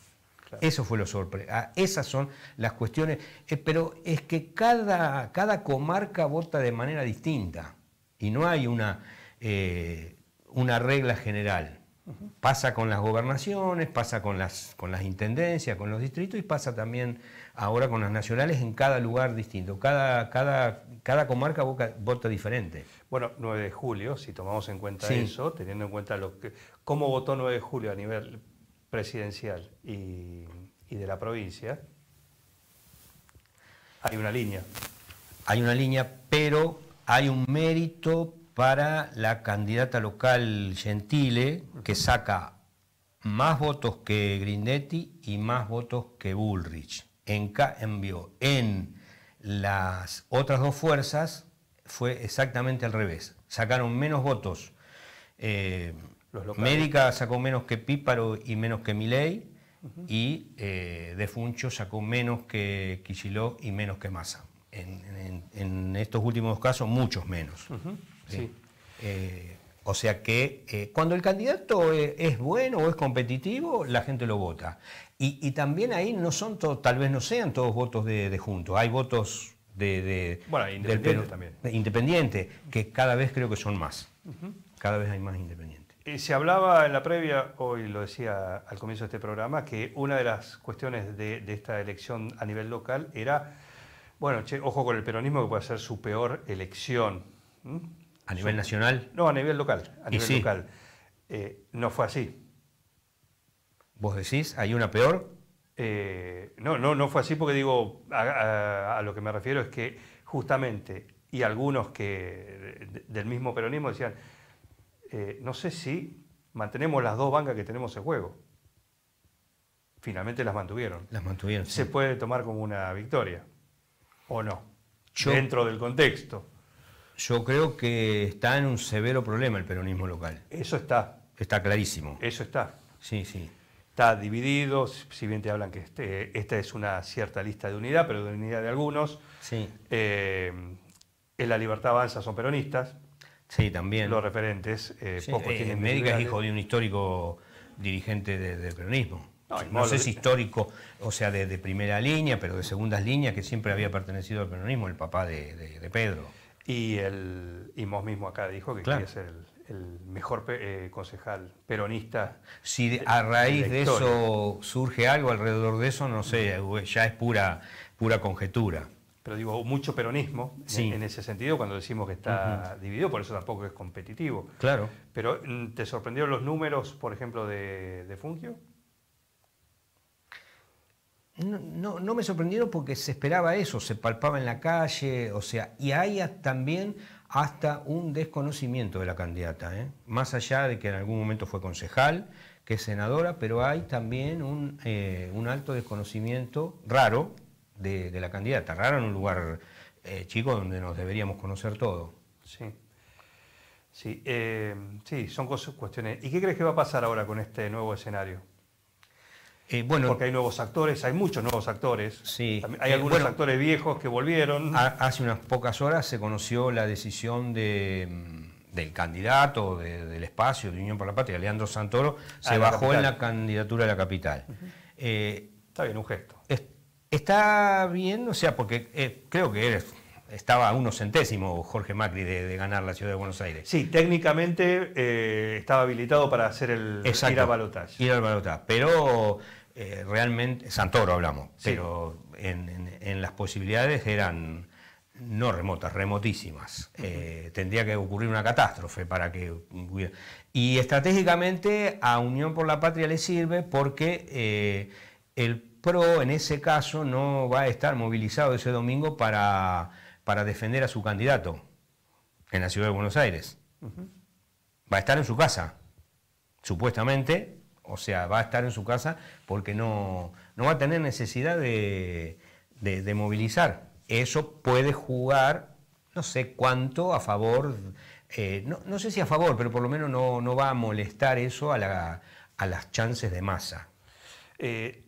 Eso fue lo sorprendente. Ah, esas son las cuestiones. Eh, pero es que cada, cada comarca vota de manera distinta y no hay una, eh, una regla general. Pasa con las gobernaciones, pasa con las, con las intendencias, con los distritos y pasa también ahora con las nacionales en cada lugar distinto. Cada, cada, cada comarca vota diferente. Bueno, 9 de julio, si tomamos en cuenta eso, teniendo en cuenta lo que, cómo votó 9 de julio a nivel presidencial y, de la provincia, hay una línea. Hay una línea, pero hay un mérito para la candidata local Gentile, que saca más votos que Grindetti y más votos que Bullrich. En cambio, en las otras dos fuerzas, fue exactamente al revés. Sacaron menos votos. Eh, Médica sacó menos que Píparo y menos que Milei. Y eh, Defuncho sacó menos que Quichiló y menos que Massa. En, estos últimos casos, muchos menos. Eh, o sea que cuando el candidato es, bueno o es competitivo, la gente lo vota. Y, también ahí no son todos, tal vez no sean todos votos de, de juntos. Hay votos de, bueno, independiente también. independiente que cada vez creo que son más. Cada vez hay más independientes. Eh, se hablaba en la previa, hoy lo decía al comienzo de este programa, que una de las cuestiones de, esta elección a nivel local era, bueno, che, ojo con el peronismo que puede ser su peor elección. ¿Mm? ¿A nivel nacional? No, a nivel local. A nivel eh, no fue así. ¿Vos decís? ¿Hay una peor? Eh, no, no, no fue así porque digo, a, lo que me refiero es que justamente, y algunos que del mismo peronismo decían, eh, no sé si mantenemos las dos bancas que tenemos en juego. Finalmente las mantuvieron. Las mantuvieron. Se puede tomar como una victoria, o no, dentro del contexto. Yo creo que está en un severo problema el peronismo local. Eso está. Está clarísimo. Eso está. Sí, sí está dividido, si bien te hablan que este, esta es una cierta lista de unidad, pero de unidad de algunos. Sí. Eh, en la libertad avanza son peronistas. Sí, también. Los referentes. Médica es hijo de un histórico dirigente del peronismo. No, no sé histórico, o sea, de, primera línea, pero de segundas líneas, que siempre había pertenecido al peronismo, el papá de, Pedro. Y, el, y Mos mismo acá dijo que claro. ser el el mejor eh, concejal peronista. Si a raíz de, eso surge algo alrededor de eso, no sé, eh, ya es pura, pura conjetura. Pero digo, mucho peronismo en, ese sentido cuando decimos que está dividido, por eso tampoco es competitivo. Claro. Pero mm, ¿te sorprendieron los números, por ejemplo, de, Fungio? No, no, me sorprendieron porque se esperaba eso, se palpaba en la calle, o sea, y hay también hasta un desconocimiento de la candidata, ¿eh? más allá de que en algún momento fue concejal, que es senadora, pero hay también un, eh, alto desconocimiento raro de, la candidata, raro en un lugar eh, chico donde nos deberíamos conocer todo. Sí, sí, sí son cosas, cuestiones. ¿Y qué crees que va a pasar ahora con este nuevo escenario? Eh, bueno, Porque hay nuevos actores, hay muchos nuevos actores. Sí. Hay eh, algunos actores viejos que volvieron. hace unas pocas horas se conoció la decisión mm, del candidato del espacio de Unión por la Patria, Leandro Santoro, se ah, bajó en la candidatura a la capital. Eh, está bien, un gesto. está bien, o sea, porque creo que él estaba a unos centésimos Jorge Macri de, ganar la ciudad de Buenos Aires. Sí, técnicamente estaba habilitado para hacer el ir al balotaje. Ir al balotaje. Pero eh, realmente, Santoro hablamos, pero en, las posibilidades eran no remotas, remotísimas. Eh, tendría que ocurrir una catástrofe para que Y estratégicamente a Unión por la Patria le sirve porque eh, el PRO en ese caso no va a estar movilizado ese domingo para, para defender a su candidato en la ciudad de Buenos Aires. Va a estar en su casa, supuestamente, o sea, va a estar en su casa porque no, no va a tener necesidad de, de, movilizar. Eso puede jugar, no sé cuánto, a favor, eh, no, sé si a favor, pero por lo menos no, va a molestar eso a, las chances de masa. Eh,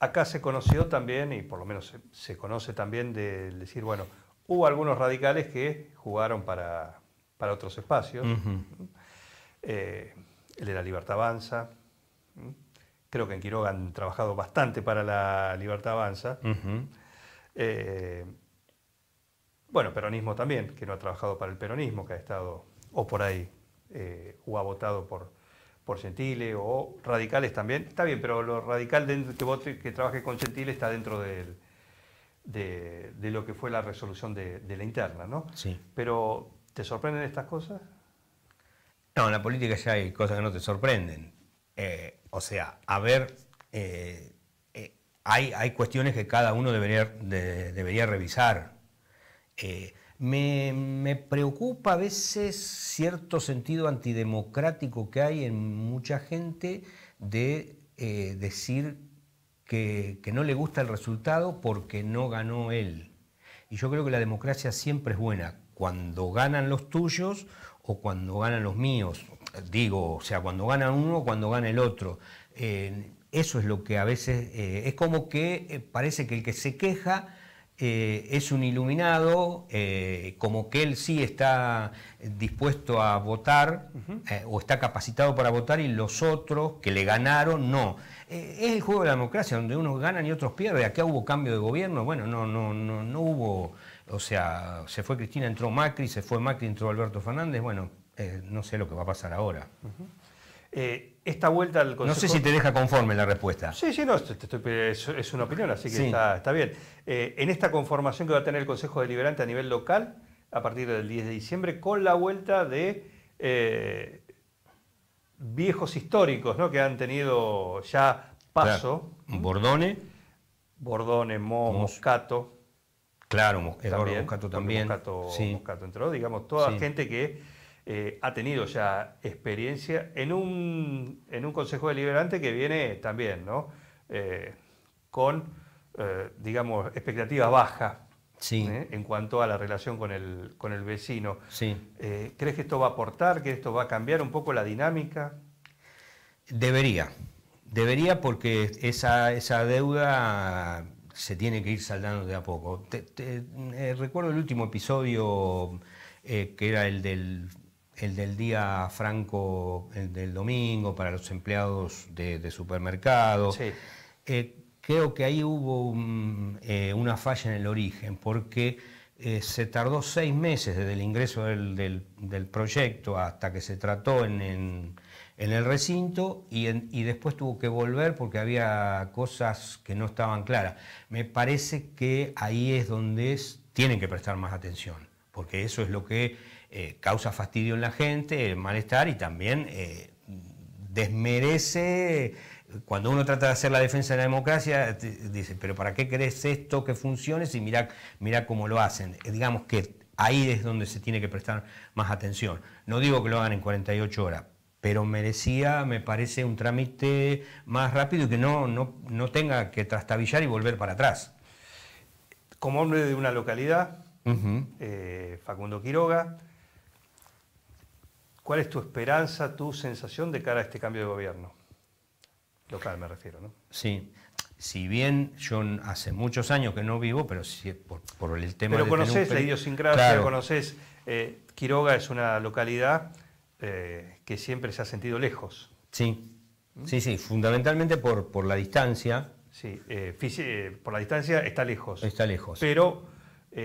acá se conoció también, y por lo menos se, conoce también, de decir, bueno, hubo algunos radicales que jugaron para, otros espacios de la Libertad Avanza. Creo que en Quiroga han trabajado bastante para la Libertad Avanza. Eh, bueno, peronismo también, que no ha trabajado para el peronismo, que ha estado o por ahí, eh, o ha votado por, por Gentile, o radicales también. Está bien, pero lo radical que, que trabaje con Gentile está dentro de, de, lo que fue la resolución de, de la interna, ¿no? Sí. Pero, ¿te sorprenden estas cosas? No, en la política ya hay cosas que no te sorprenden. Eh, o sea, a ver, eh, eh, hay, cuestiones que cada uno debería, debería revisar. Me, preocupa a veces cierto sentido antidemocrático que hay en mucha gente de decir que, que no le gusta el resultado porque no ganó él. Y yo creo que la democracia siempre es buena cuando ganan los tuyos o cuando ganan los míos, digo, o sea, cuando gana uno cuando gana el otro. Eh, eso es lo que a veces eh, es como que eh, parece que el que se queja es un iluminado, como que él sí está dispuesto a votar o está capacitado para votar y los otros que le ganaron no. es el juego de la democracia donde unos ganan y otros pierden. Acá hubo cambio de gobierno, bueno, no, no, no, no hubo o sea, se fue Cristina, entró Macri, se fue Macri, entró Alberto Fernández. Bueno, eh, no sé lo que va a pasar ahora. Eh, esta vuelta al Consejo... No sé si te deja conforme la respuesta. Sí, sí, no, es, una opinión, así que está, bien. Eh, en esta conformación que va a tener el Consejo Deliberante a nivel local, a partir del 10 de diciembre, con la vuelta de viejos históricos, ¿no? Que han tenido ya paso. Bordone. Bordone, Moscato. Claro, Moscato también. Moscato, entró, digamos, toda gente que eh, ha tenido ya experiencia en un, Consejo Deliberante que viene también, ¿no? Eh, con, eh, digamos, expectativas bajas sí. en cuanto a la relación con el, con el vecino. Sí. ¿Crees que esto va a aportar, que esto va a cambiar un poco la dinámica? Debería, debería porque esa, esa deuda se tiene que ir saldando de a poco. Eh, recuerdo el último episodio eh, que era el del, el del día franco, del domingo para los empleados de, supermercados. supermercado. Eh, creo que ahí hubo una falla en el origen, porque se tardó seis meses desde el ingreso del, proyecto hasta que se trató en en el recinto y, después tuvo que volver porque había cosas que no estaban claras. Me parece que ahí es donde tienen que prestar más atención, porque eso es lo que eh, causa fastidio en la gente, el malestar y también eh, desmerece cuando uno trata de hacer la defensa de la democracia, dice, pero ¿para qué crees esto que funcione si mira, mirá cómo lo hacen? Eh, digamos que ahí es donde se tiene que prestar más atención. No digo que lo hagan en 48 horas, pero merecía, me parece, un trámite más rápido y que no, no, tenga que trastabillar y volver para atrás. Como hombre de una localidad, eh, Facundo Quiroga, ¿cuál es tu esperanza, tu sensación de cara a este cambio de gobierno? Local me refiero, ¿no? Sí, si bien yo hace muchos años que no vivo, pero si, por, el tema... Pero conocés conoces la idiosincrasia, eh, Quiroga es una localidad eh, que siempre se ha sentido lejos. Sí, ¿Mm? sí, sí, fundamentalmente por, por la distancia. Sí, eh, eh, por la distancia está lejos. Está lejos. Pero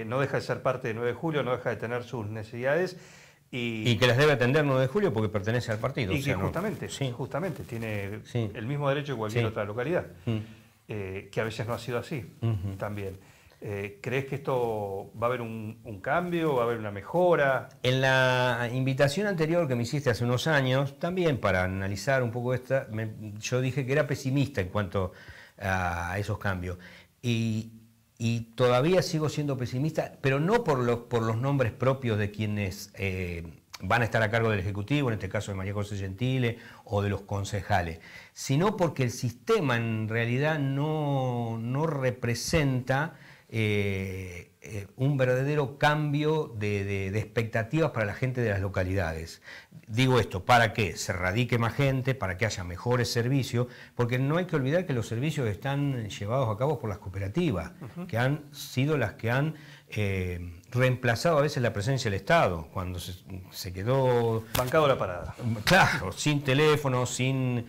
no deja de ser parte de 9 de julio, no deja de tener sus necesidades. Y, que las debe atender 9 de julio porque pertenece al partido. Y que justamente, justamente, tiene el mismo derecho que cualquier otra localidad, mm. que a veces no ha sido así también. Eh, ¿Crees que esto va a haber un, cambio, va a haber una mejora? En la invitación anterior que me hiciste hace unos años, también para analizar un poco esta, yo dije que era pesimista en cuanto a esos cambios. Y, todavía sigo siendo pesimista, pero no por los, por los nombres propios de quienes eh, van a estar a cargo del Ejecutivo, en este caso de María José Gentile o de los concejales, sino porque el sistema en realidad no representa eh, eh, un verdadero cambio de, expectativas para la gente de las localidades. Digo esto, para que se radique más gente, para que haya mejores servicios, porque no hay que olvidar que los servicios están llevados a cabo por las cooperativas, que han sido las que han eh, reemplazado a veces la presencia del Estado, cuando se, quedó... Bancado la parada. Claro, sin teléfono, sin...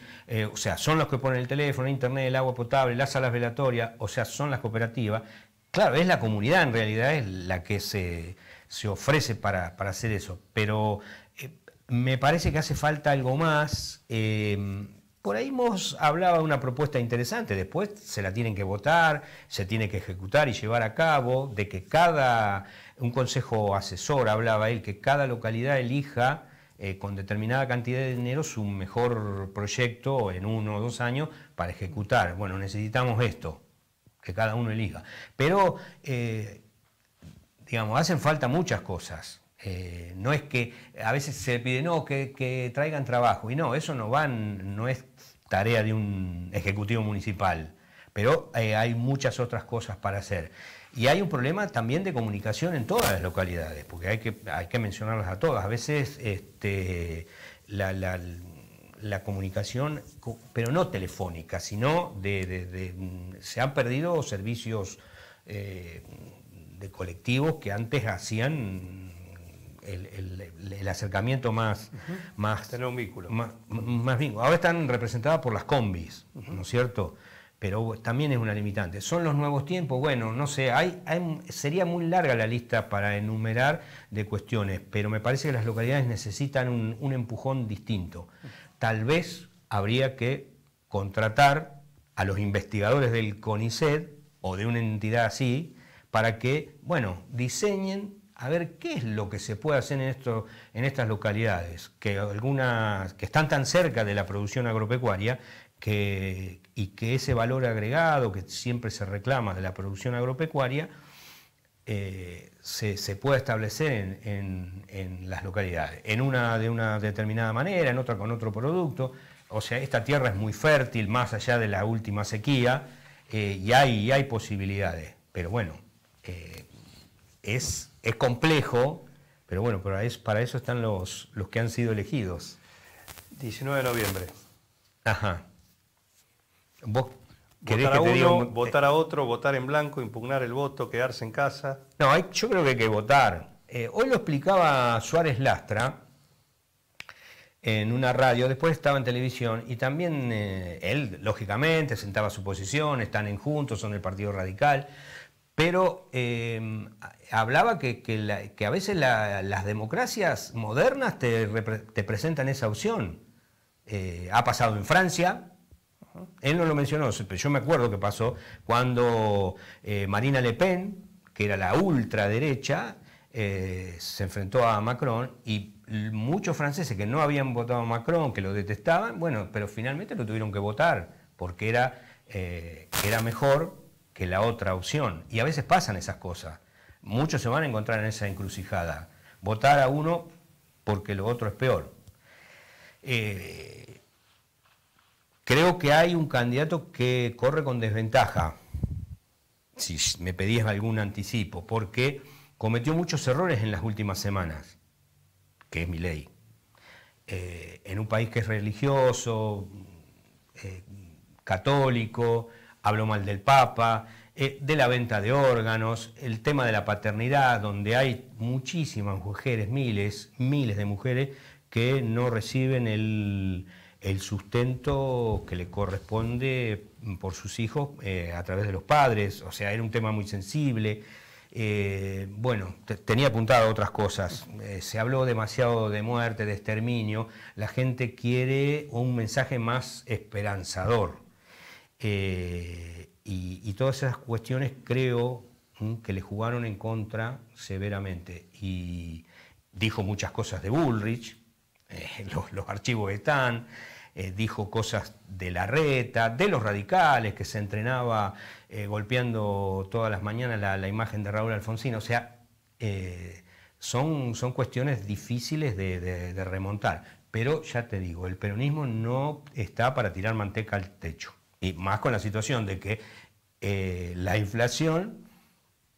o sea, son los que ponen el teléfono, internet, el agua potable, las salas velatorias, o sea, son las cooperativas Claro, es la comunidad en realidad es la que se, ofrece para, hacer eso, pero eh, me parece que hace falta algo más. Em, por ahí Moss hablaba una propuesta interesante, después se la tienen que votar, se tiene que ejecutar y llevar a cabo, de que cada, un consejo asesor hablaba él, que cada localidad elija eh, con determinada cantidad de dinero su mejor proyecto en uno o dos años para ejecutar. Bueno, necesitamos esto que cada uno elija. Pero, eh, digamos, hacen falta muchas cosas. Eh, no es que a veces se pide, no, que, traigan trabajo. Y no, eso no, van, no es tarea de un ejecutivo municipal. Pero eh, hay muchas otras cosas para hacer. Y hay un problema también de comunicación en todas las localidades, porque hay que, hay que mencionarlas a todas. A veces este, la la comunicación, pero no telefónica, sino de, mm, se han perdido servicios eh, de colectivos que antes hacían mm, el, acercamiento más, más, vínculo. Más, Ahora están representadas por las combis, ¿no es cierto? Pero también es una limitante. Son los nuevos tiempos, bueno, no sé, sería muy larga la lista para enumerar de cuestiones, pero me parece que las localidades necesitan un, empujón distinto tal vez habría que contratar a los investigadores del CONICET o de una entidad así para que, bueno, diseñen a ver qué es lo que se puede hacer en, en estas localidades, que, algunas, que están tan cerca de la producción agropecuaria que, y que ese valor agregado que siempre se reclama de la producción agropecuaria eh, se, puede pueda establecer en, las localidades, en una de una determinada manera, en otra con otro producto. O sea, esta tierra es muy fértil, más allá de la última sequía, eh, y, hay, hay, posibilidades. Pero bueno, eh, es, es complejo, pero bueno, para eso, para eso están los, los que han sido elegidos. 19 de noviembre. Ajá. Votar a uno, votar a otro, votar en blanco, impugnar el voto, quedarse en casa. No, yo creo que hay que votar. Eh, hoy lo explicaba Suárez Lastra en una radio, después estaba en televisión y también eh, él, lógicamente, sentaba su posición, están en juntos, son del Partido Radical, pero em, hablaba que, que, a veces las democracias modernas te, te, presentan esa opción. Eh, ha pasado en Francia, él no lo mencionó, pero yo me acuerdo que pasó cuando eh, Marina Le Pen, que era la ultraderecha, eh, se enfrentó a Macron y muchos franceses que no habían votado a Macron, que lo detestaban, bueno, pero finalmente lo tuvieron que votar porque era, eh, era mejor que la otra opción. Y a veces pasan esas cosas. Muchos se van a encontrar en esa encrucijada. Votar a uno porque lo otro es peor. Creo que hay un candidato que corre con desventaja, si me pedías algún anticipo, porque cometió muchos errores en las últimas semanas, que es mi ley. Eh, en un país que es religioso, eh, católico, habló mal del Papa, eh, de la venta de órganos, el tema de la paternidad, donde hay muchísimas mujeres, miles, miles de mujeres que no reciben el, el sustento que le corresponde mm, por sus hijos eh, a través de los padres, o sea, era un tema muy sensible. Eh, bueno, tenía apuntado otras cosas. Eh, se habló demasiado de muerte, de exterminio. La gente quiere un mensaje más esperanzador. y, todas esas cuestiones creo mm, que le jugaron en contra severamente. Y dijo muchas cosas de Bullrich, los, los archivos están. Eh, dijo cosas de la reta, de los radicales, que se entrenaba eh, golpeando todas las mañanas la, imagen de Raúl Alfonsín. O sea, eh, son, son, cuestiones difíciles de, remontar. Pero ya te digo, el peronismo no está para tirar manteca al techo. Y más con la situación de que la inflación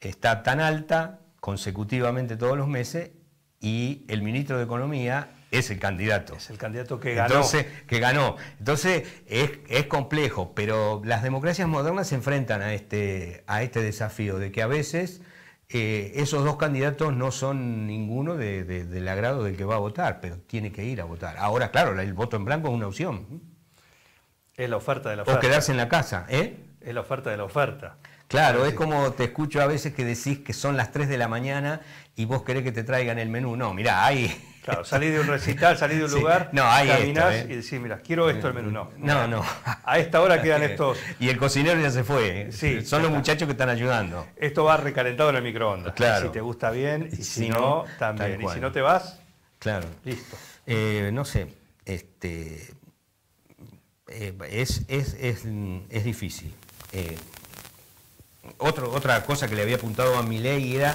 está tan alta consecutivamente todos los meses y el ministro de Economía es el candidato. Es el candidato que ganó. Entonces, que ganó. Entonces es, complejo, pero las democracias modernas se enfrentan a este, a este desafío de que a veces eh, esos dos candidatos no son ninguno del agrado del que va a votar, pero tiene que ir a votar. Ahora, claro, el voto en blanco es una opción. Es la oferta de la oferta. O quedarse en la casa, ¿eh? Es la oferta de la oferta. Claro, es como te escucho a veces que decís que son las 3 de la mañana y vos querés que te traigan el menú. No, mirá, ahí. Claro, de un recital, salí de un lugar, no, caminás ¿eh? y decís, mira, quiero esto el menú. No, no, A esta hora quedan estos... Y el cocinero ya se fue. Sí, son los muchachos que están ayudando. Esto va recalentado en el microondas. Claro. Si te gusta bien y si, no, también. Y si no te vas, claro. listo. Eh, no sé, este, eh, es, es, es, es, difícil otra cosa que le había apuntado a Milei era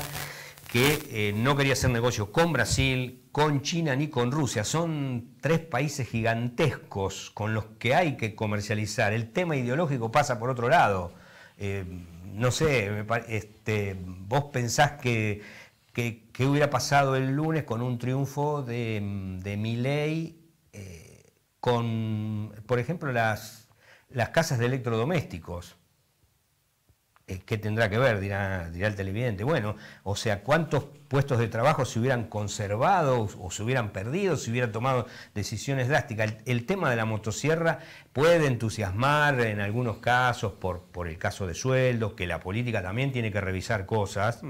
que eh, no quería hacer negocio con Brasil, con China ni con Rusia. Son tres países gigantescos con los que hay que comercializar. El tema ideológico pasa por otro lado. Eh, no sé, este, vos pensás que, hubiera pasado el lunes con un triunfo de, de Milei, eh, con, por ejemplo, las, las casas de electrodomésticos. Eh, ¿qué tendrá que ver? Dirá, dirá el televidente. Bueno, o sea, ¿cuántos puestos de trabajo se hubieran conservado o se hubieran perdido si hubieran tomado decisiones drásticas? El, tema de la motosierra puede entusiasmar en algunos casos por, por el caso de sueldos, que la política también tiene que revisar cosas,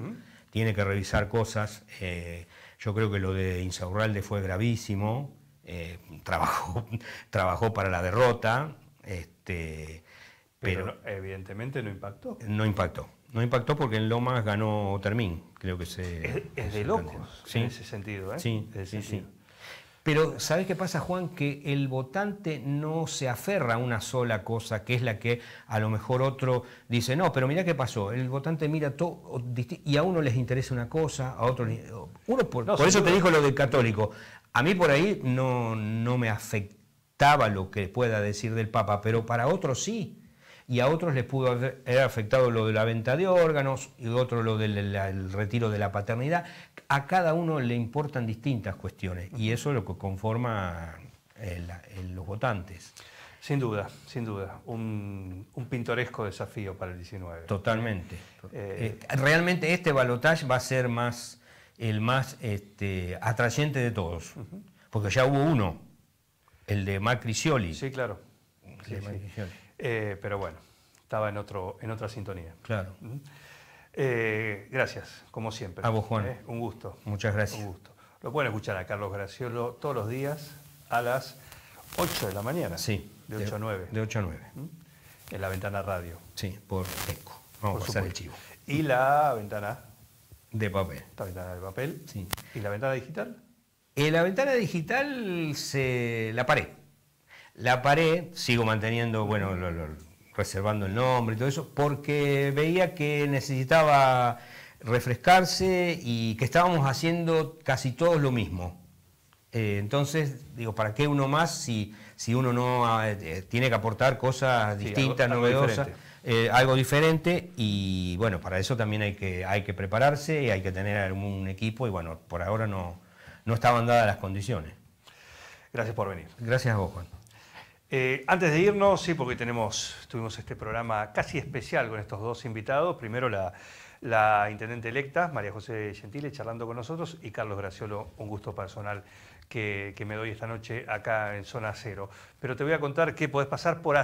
tiene que revisar cosas. Eh, yo creo que lo de Insaurralde fue gravísimo, eh, trabajó, trabajó para la derrota. Este, pero, evidentemente no impactó. No impactó. No impactó porque en Lomas ganó Termín, creo que se... Es, de locos ¿eh? en ese sentido, Sí, sí, sí. Pero ¿sabes qué pasa, Juan? Que el votante no se aferra a una sola cosa, que es la que a lo mejor otro dice, no, pero mira qué pasó. El votante mira todo y a uno les interesa una cosa, a otro... Uno por, eso te dijo lo del católico. A mí por ahí no, no me afectaba lo que pueda decir del Papa, pero para otros sí y a otros les pudo haber afectado lo de la venta de órganos y otro lo del retiro de la paternidad. A cada uno le importan distintas cuestiones y eso es lo que conforma eh, eh, los votantes. Sin duda, sin duda. Un, pintoresco desafío para el 19. Totalmente. Eh, realmente este balotaje va a ser más el más este, atrayente de todos. Porque ya hubo uno, el de Macri Scioli. Sí, claro. Macri eh, pero bueno, estaba en, otro, en otra sintonía. Claro. Eh, gracias, como siempre. A vos, Juan. Eh, un gusto. Muchas gracias. Un gusto. Lo pueden escuchar a Carlos Graciolo todos los días a las 8 de la mañana. Sí. De 8 a 9. De 8 a 9. En la ventana radio. Sí, por eco Vamos a pasar el chivo. Y la ventana. De papel. La ventana de papel. Sí. ¿Y la ventana digital? en la ventana digital se la paré. La pared sigo manteniendo, bueno, reservando el nombre y todo eso, porque veía que necesitaba refrescarse y que estábamos haciendo casi todos lo mismo. Eh, entonces, digo, ¿para qué uno más si, si uno no ah, eh, tiene que aportar cosas distintas, algo, novedosas, diferente. Eh, algo diferente? Y bueno, para eso también hay que, hay que prepararse y hay que tener algún equipo y bueno, por ahora no, no estaban dadas las condiciones. Gracias por venir. Gracias a vos, Juan. Eh, antes de irnos, sí, porque tuvimos este programa casi especial con estos dos invitados. Primero la, intendente electa, María José Gentile, charlando con nosotros, y Carlos Graciolo, un gusto personal que, me doy esta noche acá en Zona Cero. Pero te voy a contar que podés pasar por eh,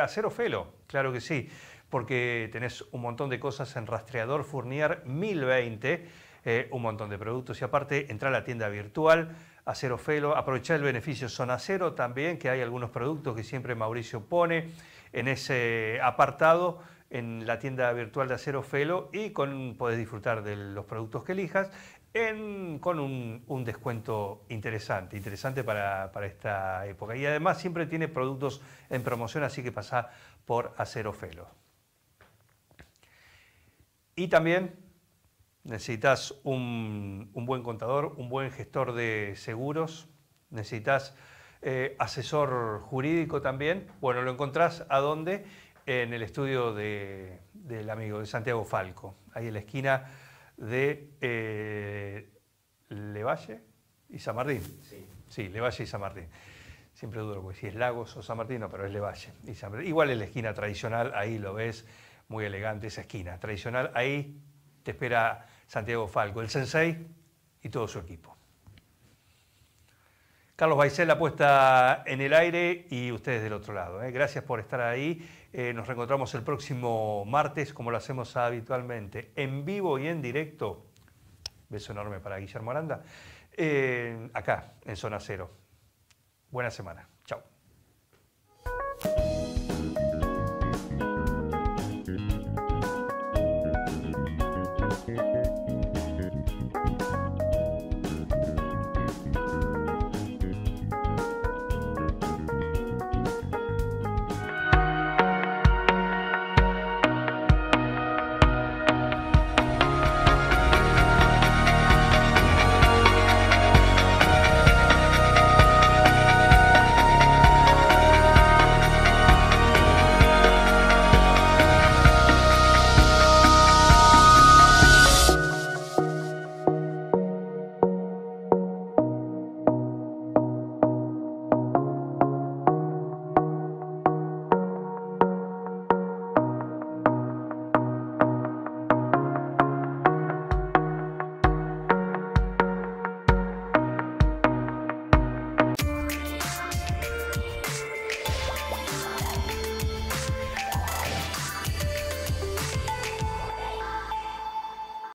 Acero, Felo, claro que sí, porque tenés un montón de cosas en Rastreador Fournier 1020, eh, un montón de productos, y aparte entra a la tienda virtual Acerofelo, aprovechar el beneficio Zona Cero también, que hay algunos productos que siempre Mauricio pone en ese apartado en la tienda virtual de Acerofelo y con, podés disfrutar de los productos que elijas con un, descuento interesante, interesante para, esta época. Y además siempre tiene productos en promoción, así que pasa por Acerofelo. Y también necesitas un, buen contador, un buen gestor de seguros, necesitas eh, asesor jurídico también. Bueno, lo encontrás a dónde? En el estudio del amigo de Santiago Falco, ahí en la esquina de eh, Levalle y San Martín. Sí. sí, Levalle y San Martín. Siempre duro, porque si es Lagos o San Martín, no, pero es Levalle y San Martín. Igual es la esquina tradicional, ahí lo ves, muy elegante esa esquina tradicional. Ahí te espera Santiago Falco, el Sensei y todo su equipo. Carlos la puesta en el aire y ustedes del otro lado. ¿eh? Gracias por estar ahí. Eh, nos reencontramos el próximo martes, como lo hacemos habitualmente, en vivo y en directo. Beso enorme para Guillermo Aranda. Eh, acá, en Zona Cero. Buena semana. Chao.